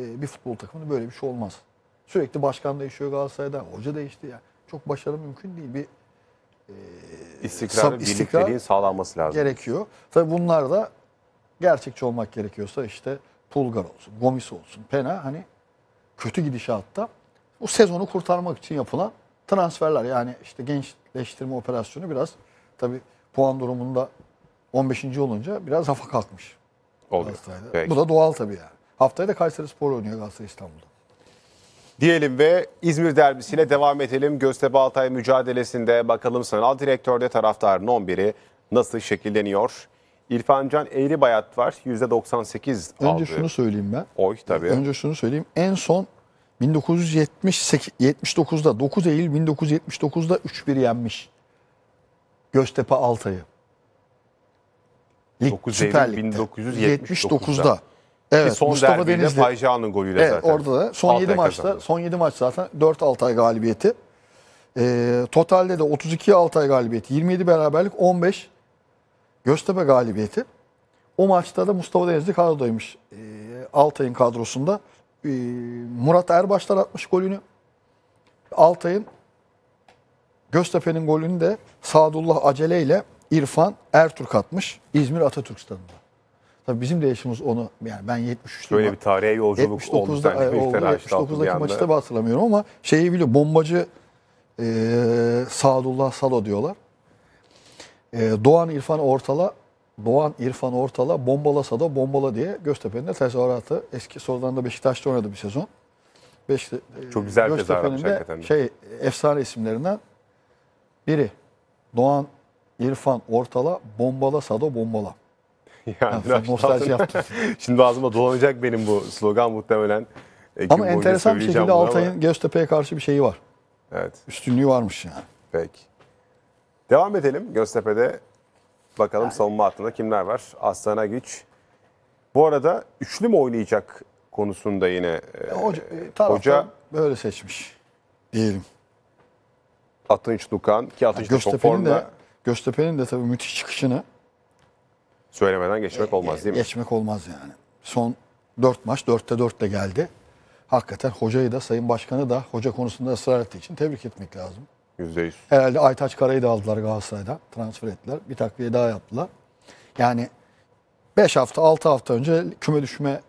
e, bir futbol takımında böyle bir şey olmaz. Sürekli başkan değişiyor Galatasaray'da. Hoca değişti ya. Yani. Çok başarı mümkün değil. Bir e, istikrar, istikrar sağlanması lazım. Gerekiyor. Tabii bunlar da gerçekçi olmak gerekiyorsa işte Pulgar olsun, Gomis olsun, Pena hani kötü gidişatta bu sezonu kurtarmak için yapılan transferler. Yani işte gençleştirme operasyonu biraz tabii puan durumunda 15. olunca biraz rafa kalkmış. Oluyor. Bu da doğal tabii yani. Haftaya da Kayseri Spor oynuyor Galatasaray İstanbul'da. Diyelim ve İzmir derbisiyle devam edelim. Göztepe Altay mücadelesinde bakalım sanal direktörde taraftarın 11'i nasıl şekilleniyor? İrfan Can Bayat var. %98 Önce aldı. Önce şunu söyleyeyim ben. Oy tabii. Önce şunu söyleyeyim. En son 1979'da 9 Eylül 1979'da 3-1 yenmiş. Göztepe Altay'ı. Lig 9 Süper Lig'de. 1979'da. Evet, son Mustafa Denizli. Paycao'nun golüyle evet, zaten. Orada da son 7 maçta kazandı. son 7 maç zaten 4 Altay galibiyeti. E, totalde de 32 Altay galibiyeti, 27 beraberlik, 15 Göztepe galibiyeti. O maçta da Mustafa Denizli kadrodaymış. E, ee, Altay'ın kadrosunda e, Murat Erbaşlar atmış golünü. Altay'ın Göztepe'nin golünü de Sadullah Acele ile İrfan Ertürk atmış İzmir Atatürk Stadı'nda. Tabii bizim de yaşımız onu yani ben 73'te böyle bir tarihe yolculuk 79'da, oldu. oldu 79'daki maçı tabi hatırlamıyorum ama şeyi biliyorum bombacı e, Sadullah Salo diyorlar. E, Doğan İrfan Ortala Doğan İrfan Ortala bombalasa da bombala diye Göztepe'nin de tezahüratı. Eski sorudan da Beşiktaş'ta oynadı bir sezon. Beş, e, Çok güzel Göztepe'nin de şey, efsane isimlerinden biri. Doğan İrfan ortala, bombala, sado bombala. (laughs) Yani, yani (laughs) Şimdi ağzıma dolanacak benim bu slogan muhtemelen. Ekim ama enteresan bir şekilde Altay'ın ama... Göztepe'ye karşı bir şeyi var. Evet. Üstünlüğü varmış yani. Peki. Devam edelim Göztepe'de. Bakalım yani. savunma hattında kimler var? Aslana Güç. Bu arada üçlü mü oynayacak konusunda yine e, e hoca, e, hoca böyle seçmiş diyelim. Atınç Dukan ki Atınç yani çok formda. Göztepe'nin de tabii müthiş çıkışını Söylemeden geçmek e, olmaz değil mi? geçmek olmaz yani. Son 4 maç 4'te 4 geldi. Hakikaten hocayı da Sayın Başkanı da hoca konusunda ısrar ettiği için tebrik etmek lazım. Yüzde yüz. Herhalde Aytaç Karay'ı da aldılar Galatasaray'dan. Transfer ettiler. Bir takviye daha yaptılar. Yani 5 hafta 6 hafta önce küme düşme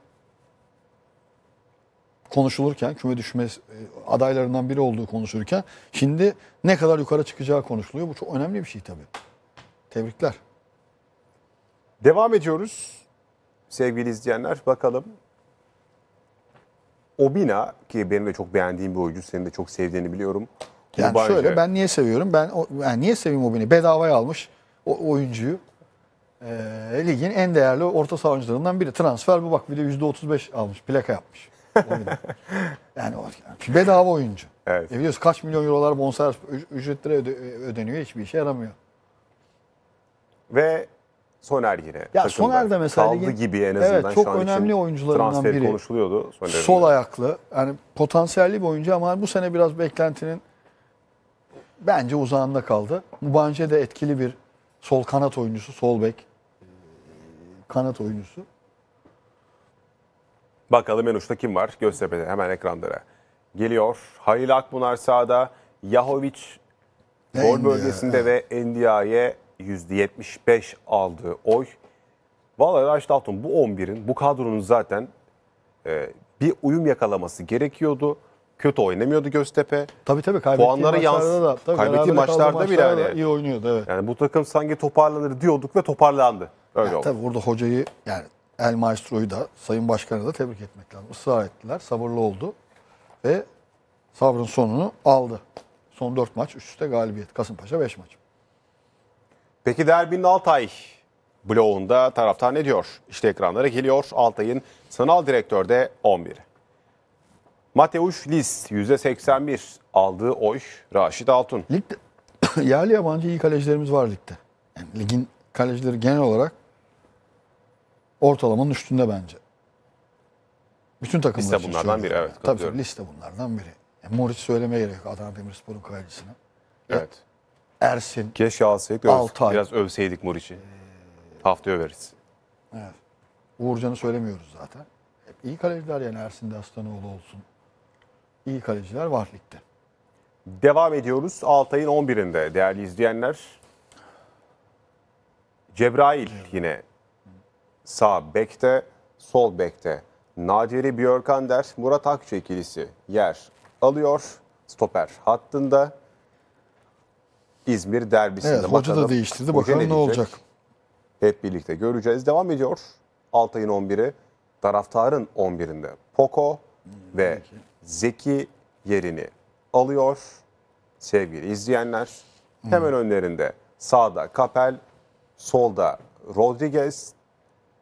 konuşulurken, küme düşme e, adaylarından biri olduğu konuşulurken şimdi ne kadar yukarı çıkacağı konuşuluyor. Bu çok önemli bir şey tabii. Tebrikler. Devam ediyoruz sevgili izleyenler. Bakalım Obina ki benim de çok beğendiğim bir oyuncu, senin de çok sevdiğini biliyorum. Yani Ubanje. şöyle ben niye seviyorum? Ben yani niye seveyim Obina'yı? Bedavaya almış o oyuncuyu. E, ligin en değerli orta saha oyuncularından biri. Transfer bu bak bir de %35 almış, plaka yapmış yani o, bedava oyuncu. Evet. E biliyorsun kaç milyon eurolar bonservis ücretlere öde, ödeniyor hiçbir işe yaramıyor. Ve Soner yine. Ya takımda. Soner de mesela kaldı ligin, gibi en azından evet, çok şu an önemli için oyuncularından biri. konuşuluyordu Soner'in. Sol ayaklı. Yani potansiyelli bir oyuncu ama bu sene biraz beklentinin bence uzağında kaldı. Mubanje de etkili bir sol kanat oyuncusu, sol bek kanat oyuncusu. Bakalım en uçta kim var? Göztepe'de hemen ekranlara. Geliyor. Halil Akbunar sağda. Yahoviç, gol bölgesinde ya. ve Endia'ya %75 aldığı oy. Vallahi Raşit Altun bu 11'in, bu kadronun zaten e, bir uyum yakalaması gerekiyordu. Kötü oynamıyordu Göztepe. Tabii tabii kaybettiği Puanları maçlarda da. Tabii, kaybettiği maçlarda, maçlarda bile yani. iyi oynuyordu evet. Yani bu takım sanki toparlanır diyorduk ve toparlandı. Öyle yani oldu. Tabii burada hocayı yani El Maestro'yu da Sayın Başkan'ı da tebrik etmek lazım. Israr ettiler, sabırlı oldu ve sabrın sonunu aldı. Son 4 maç üst üste galibiyet. Kasımpaşa 5 maç. Peki Derbinin Altay bloğunda taraftar ne diyor? İşte ekranlara geliyor Altay'ın sanal direktörde 11'i. Mateusz Lis %81 aldığı oy Raşit Altun. Ligde (coughs) yerli yabancı iyi kalecilerimiz var ligde. Yani ligin kalecileri genel olarak ortalamanın üstünde bence. Bütün takımlar liste için bunlardan biri evet. Tabii tabii liste bunlardan biri. E, Moriç söylemeye gerek Adana Demirspor'un kalecisine. Evet. Ersin. Keşke alsaydık. Altay. Biraz övseydik Moriç'i. Ee, Haftaya överiz. Evet. Uğurcan'ı söylemiyoruz zaten. Hep iyi kaleciler yani Ersin de Aslanoğlu olsun. İyi kaleciler var ligde. Devam ediyoruz. Altay'ın 11'inde değerli izleyenler. Cebrail evet. yine Sağ bekte, sol bekte Nadiri Björkander, Murat Akçe ikilisi yer alıyor. Stoper hattında İzmir derbisinde. Evet, hoca da değiştirdi. Bakalım ne, ne olacak? Hep birlikte göreceğiz. Devam ediyor. Altay'ın 11'i, taraftarın 11'inde Poco ve Zeki yerini alıyor. Sevgili izleyenler hemen hmm. önlerinde sağda Kapel, solda Rodriguez,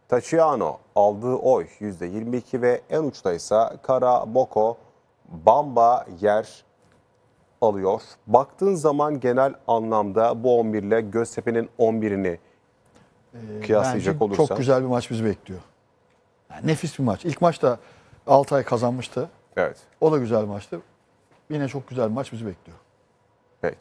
Tachiano aldığı oy %22 ve en uçta ise Kara Boko Bamba yer alıyor. Baktığın zaman genel anlamda bu 11 ile Göztepe'nin 11'ini ee, kıyaslayacak olursak. Çok güzel bir maç bizi bekliyor. Yani nefis bir maç. İlk maçta Altay kazanmıştı. Evet. O da güzel maçtı. Yine çok güzel bir maç bizi bekliyor. Peki.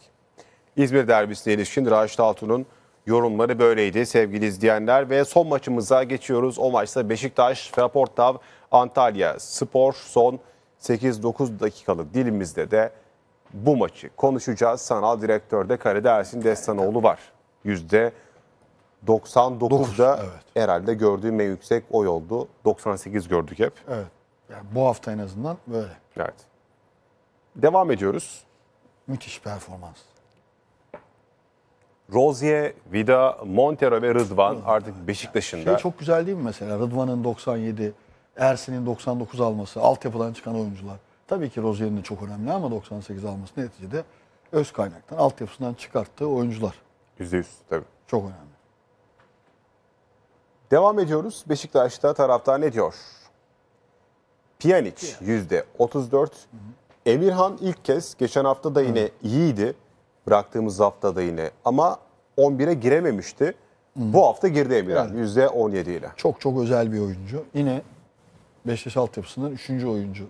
İzmir derbisine ilişkin Raşit Altun'un yorumları böyleydi sevgili izleyenler. Ve son maçımıza geçiyoruz. O maçta Beşiktaş, Fraportav, Antalya Spor son 8-9 dakikalık dilimizde de bu maçı konuşacağız. Sanal direktörde Karede Ersin Destanoğlu var. Yüzde 99'da evet. herhalde gördüğüm en yüksek oy oldu. 98 gördük hep. Evet. Yani bu hafta en azından böyle. Evet. Devam ediyoruz. Müthiş performans. Rozier, Vida, Montero ve Rıdvan artık Beşiktaş'ın Şey çok güzel değil mi mesela? Rıdvan'ın 97, Ersin'in 99 alması, altyapıdan çıkan oyuncular. Tabii ki Rozier'in de çok önemli ama 98 alması neticede öz kaynaktan, altyapısından çıkarttığı oyuncular. %100 tabii. Çok önemli. Devam ediyoruz. Beşiktaş'ta taraftar ne diyor? Pjanic %34. Emirhan ilk kez geçen hafta da yine iyiydi bıraktığımız hafta da yine. Ama 11'e girememişti. Hmm. Bu hafta girdi Emirhan yani, %17 ile. Çok çok özel bir oyuncu. Yine 5 Beşiktaş altyapısından 3. oyuncu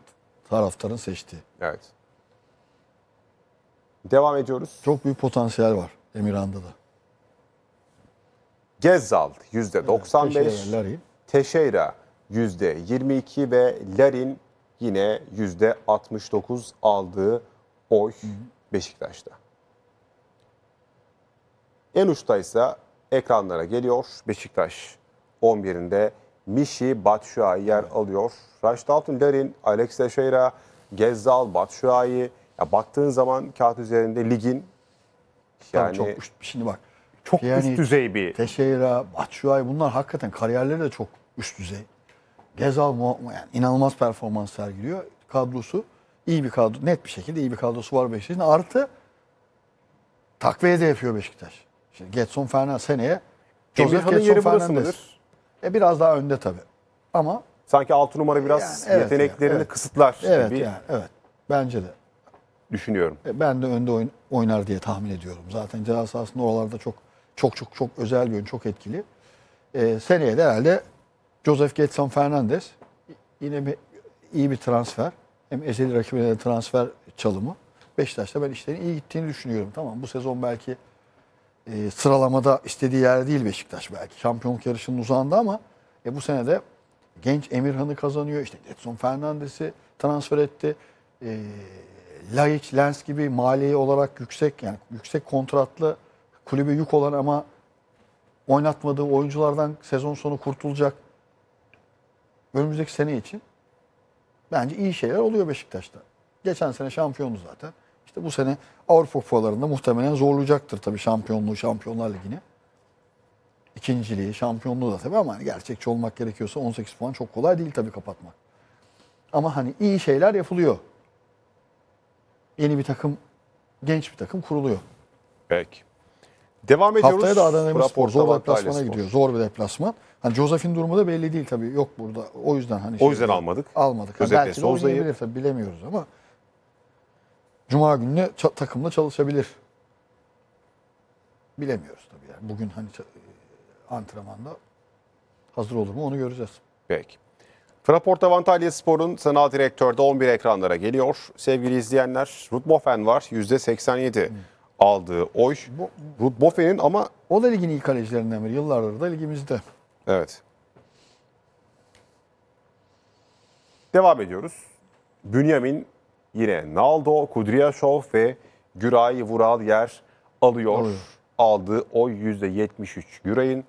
taraftarın seçtiği. Evet. Devam ediyoruz. Çok büyük potansiyel var Emirhan'da da. Gezzal %95. Evet, Teşeira, Larin. %22 ve Larin yine %69 aldığı oy Hı Beşiktaş'ta. En uçta ise ekranlara geliyor Beşiktaş 11'inde Mişi Batshuayi yer alıyor. Raşit Altun Derin, Alex Teixeira, Gezzal, Batshuayi. Ya baktığın zaman kağıt üzerinde ligin yani çok üst, şimdi bak çok yani, üst düzey bir Teixeira, Batshuayi bunlar hakikaten kariyerleri de çok üst düzey. Gezal yani inanılmaz performans sergiliyor. Kadrosu iyi bir kadro, net bir şekilde iyi bir kadrosu var Beşiktaş'ın. Artı takviye de yapıyor Beşiktaş. Şimdi Getson Fernandes seneye Joseph Emirhan'ın yeri Getson burası Fernandes. mıdır? E biraz daha önde tabii. Ama Sanki 6 numara biraz Yani, evet yeteneklerini yani, evet. kısıtlar evet gibi yani evet. Bence de. düşünüyorum. E, Ben de önde oyn- oynar diye tahmin ediyorum. Zaten ceza sahasında oralarda çok çok çok çok özel bir oyun, çok etkili. E, seneye de herhalde Joseph Getson Fernandes yine bir, iyi bir transfer. Hem ezeli rakibine de transfer çalımı. Beşiktaş'ta ben işlerin iyi gittiğini düşünüyorum. Tamam bu sezon belki e, sıralamada istediği yer değil Beşiktaş belki. Şampiyonluk yarışının uzağında ama e, bu sene de genç Emirhan'ı kazanıyor. İşte Edson Fernandes'i transfer etti. E, Laiç, Lens gibi maliye olarak yüksek yani yüksek kontratlı kulübe yük olan ama oynatmadığı oyunculardan sezon sonu kurtulacak önümüzdeki sene için bence iyi şeyler oluyor Beşiktaş'ta. Geçen sene şampiyonu zaten. İşte bu sene Avrupa Kupalarında muhtemelen zorlayacaktır tabii şampiyonluğu, Şampiyonlar Ligi'ni. İkinciliği, şampiyonluğu da tabii ama hani gerçekçi olmak gerekiyorsa 18 puan çok kolay değil tabii kapatmak. Ama hani iyi şeyler yapılıyor. Yeni bir takım, genç bir takım kuruluyor. Peki. Devam ediyoruz. Haftaya da Adana Demirspor zor deplasmana gidiyor. Zor bir deplasman. Hani Joseph'in durumu da belli değil tabii. Yok burada. O yüzden hani o yüzden şey, almadık. Almadık. Yani belki de oynayabilir tabii bilemiyoruz ama Cuma günü takımla çalışabilir. Bilemiyoruz tabii yani. Bugün hani e, antrenmanda hazır olur mu onu göreceğiz. Peki. Fraport Avantalya Spor'un sanal direktörde 11 ekranlara geliyor. Sevgili izleyenler, Rudbofen var %87 hmm. aldığı oy. Rudbofen'in ama... O da ligin ilk kalecilerinden biri. Yıllardır da ligimizde. Evet. Devam ediyoruz. Bünyamin Yine Naldo, Kudryashov ve Güray Vural yer alıyor. Oy. Aldığı oy %73 Güray'ın.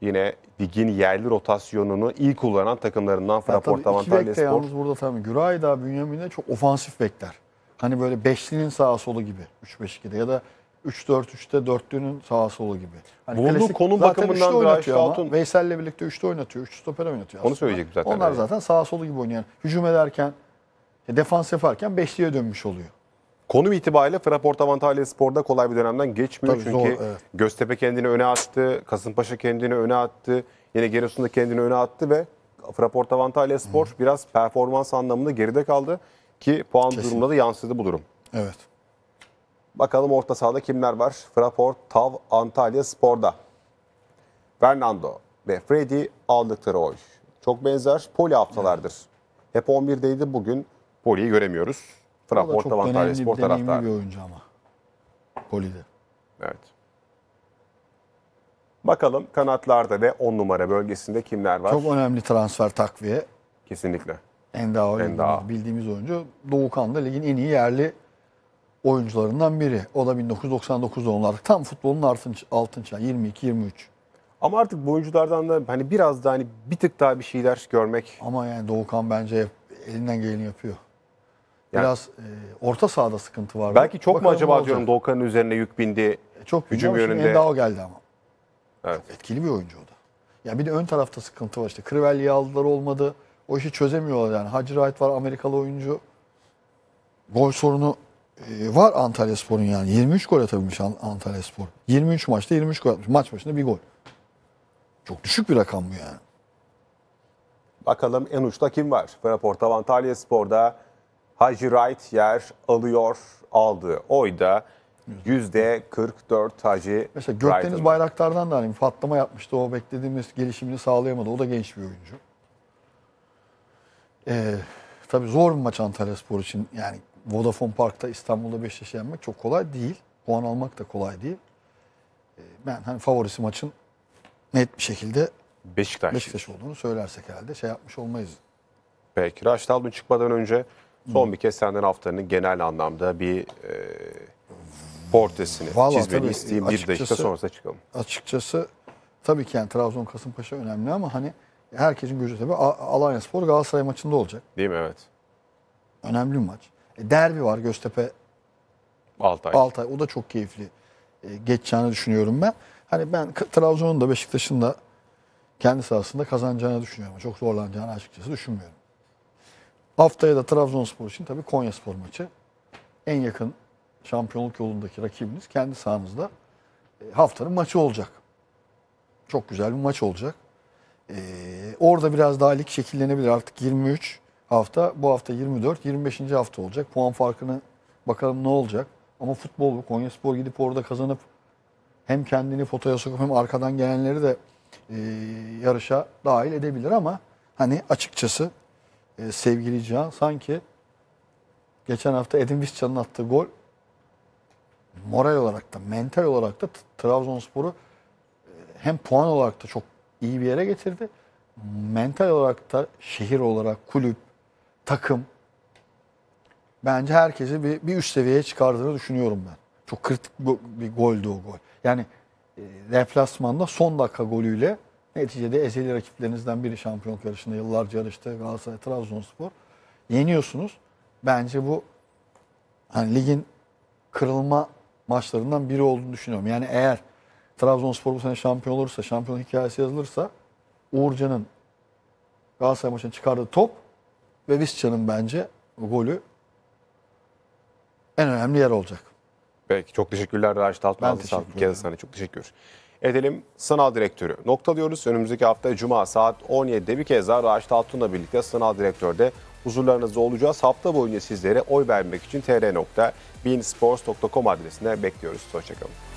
Yine ligin yerli rotasyonunu iyi kullanan takımlarından Fraport Avantalya Spor. Yalnız burada tabii Güray da Bünyamin'e çok ofansif bekler. Hani böyle beşlinin sağa solu gibi 3-5-2'de ya da 3-4-3'te dörtlünün sağa solu gibi. Hani Bulunduğu klasik, konum bakımından Raş Altun... Veysel'le birlikte 3'te oynatıyor, 3 stoper oynatıyor aslında. Onu söyleyecek zaten. Onlar yani. zaten sağa solu gibi oynayan, hücum ederken e, defans yaparken beşliye dönmüş oluyor. Konum itibariyle Fraport Avantalya Spor'da kolay bir dönemden geçmiyor. Tabii Çünkü zor, evet. Göztepe kendini öne attı, Kasımpaşa kendini öne attı, yine Giresun'da kendini öne attı ve Fraport Avantalya Spor Hı. biraz performans anlamında geride kaldı ki puan Kesin. durumunda da yansıdı bu durum. Evet. Bakalım orta sahada kimler var? Fraport, Tav, Antalya Spor'da. Fernando ve Freddy aldıkları oy. Çok benzer poli haftalardır. Evet. Hep 11'deydi bugün Poli'yi göremiyoruz. Trabzon Orta Antalya Spor taraftarı. Çok bir oyuncu ama. Poli'de. Evet. Bakalım kanatlarda ve 10 numara bölgesinde kimler var? Çok önemli transfer takviye. Kesinlikle. Endao, Endao. bildiğimiz oyuncu. Doğukan da ligin en iyi yerli oyuncularından biri. O da 1999 doğumlu Tam futbolun altın, altın çağı 22-23. Ama artık bu oyunculardan da hani biraz daha hani bir tık daha bir şeyler görmek. Ama yani Doğukan bence elinden geleni yapıyor. Yani, Biraz e, orta sahada sıkıntı var. Belki çok Bakalım mu acaba diyorum Doğukan'ın üzerine yük bindi. E, çok hücum yönünde. Endao geldi ama. Evet. Çok etkili bir oyuncu o da. Ya bir de ön tarafta sıkıntı var işte. Crivelli'yi aldılar olmadı. O işi çözemiyorlar yani. Hacı Wright var Amerikalı oyuncu. Gol sorunu e, var Antalya Spor'un yani. 23 gol atabilmiş Antalya Spor. 23 maçta 23 gol atmış. Maç başında bir gol. Çok düşük bir rakam bu yani. Bakalım en uçta kim var? Fraport Antalya Spor'da Hacı Wright yer alıyor, aldı. Oyda yüzde 44 Hacı Mesela Gökdeniz Wright'ın. Bayraktar'dan da hani patlama yapmıştı. O beklediğimiz gelişimini sağlayamadı. O da genç bir oyuncu. Ee, tabii zor bir maç Antalya Spor için. Yani Vodafone Park'ta İstanbul'da Beşiktaş'ı yenmek çok kolay değil. Puan almak da kolay değil. Ee, ben hani favorisi maçın net bir şekilde Beşiktaş. Beşiktaş olduğunu söylersek herhalde şey yapmış olmayız. Peki Raşit Albin çıkmadan önce Son bir kez senden haftanın genel anlamda bir e, portresini Vallahi çizmeni tabii, isteyeyim. Bir dakika sonrasında çıkalım. Açıkçası tabii ki yani Trabzon Kasımpaşa önemli ama hani herkesin gözü tabii Alanya Spor Galatasaray maçında olacak. Değil mi? Evet. Önemli bir maç. E, derbi var Göztepe Altay. Altay o da çok keyifli e, geçeceğini düşünüyorum ben. Hani ben Trabzon'un da Beşiktaş'ın da kendi sahasında kazanacağını düşünüyorum. Çok zorlanacağını açıkçası düşünmüyorum. Haftaya da Trabzonspor için tabii Konyaspor maçı. En yakın şampiyonluk yolundaki rakibiniz kendi sahanızda e, haftanın maçı olacak. Çok güzel bir maç olacak. Ee, orada biraz daha lig şekillenebilir. Artık 23 hafta, bu hafta 24, 25. hafta olacak. Puan farkını bakalım ne olacak. Ama futbol bu. Konyaspor gidip orada kazanıp hem kendini potaya sokup hem arkadan gelenleri de e, yarışa dahil edebilir ama hani açıkçası e, sevgili Cihan sanki geçen hafta Edin Visca'nın attığı gol moral olarak da mental olarak da Trabzonspor'u e, hem puan olarak da çok iyi bir yere getirdi. Mental olarak da şehir olarak kulüp, takım bence herkesi bir, bir üst seviyeye çıkardığını düşünüyorum ben. Çok kritik bir goldü o gol. Yani e, deplasmanda son dakika golüyle Neticede ezeli rakiplerinizden biri şampiyonluk yarışında yıllarca yarıştı Galatasaray Trabzonspor. Yeniyorsunuz. Bence bu hani ligin kırılma maçlarından biri olduğunu düşünüyorum. Yani eğer Trabzonspor bu sene şampiyon olursa, şampiyon hikayesi yazılırsa Uğurcan'ın Galatasaray maçına çıkardığı top ve Visca'nın bence golü en önemli yer olacak. Peki çok teşekkürler Raşit Altman. Ben teşekkür ederim. Çok teşekkür edelim. sanal direktörü noktalıyoruz. Önümüzdeki hafta Cuma saat 17'de bir kez daha Raşit Altun'la birlikte sanal direktörde huzurlarınızda olacağız. Hafta boyunca sizlere oy vermek için tr.binsports.com adresine bekliyoruz. Hoşçakalın.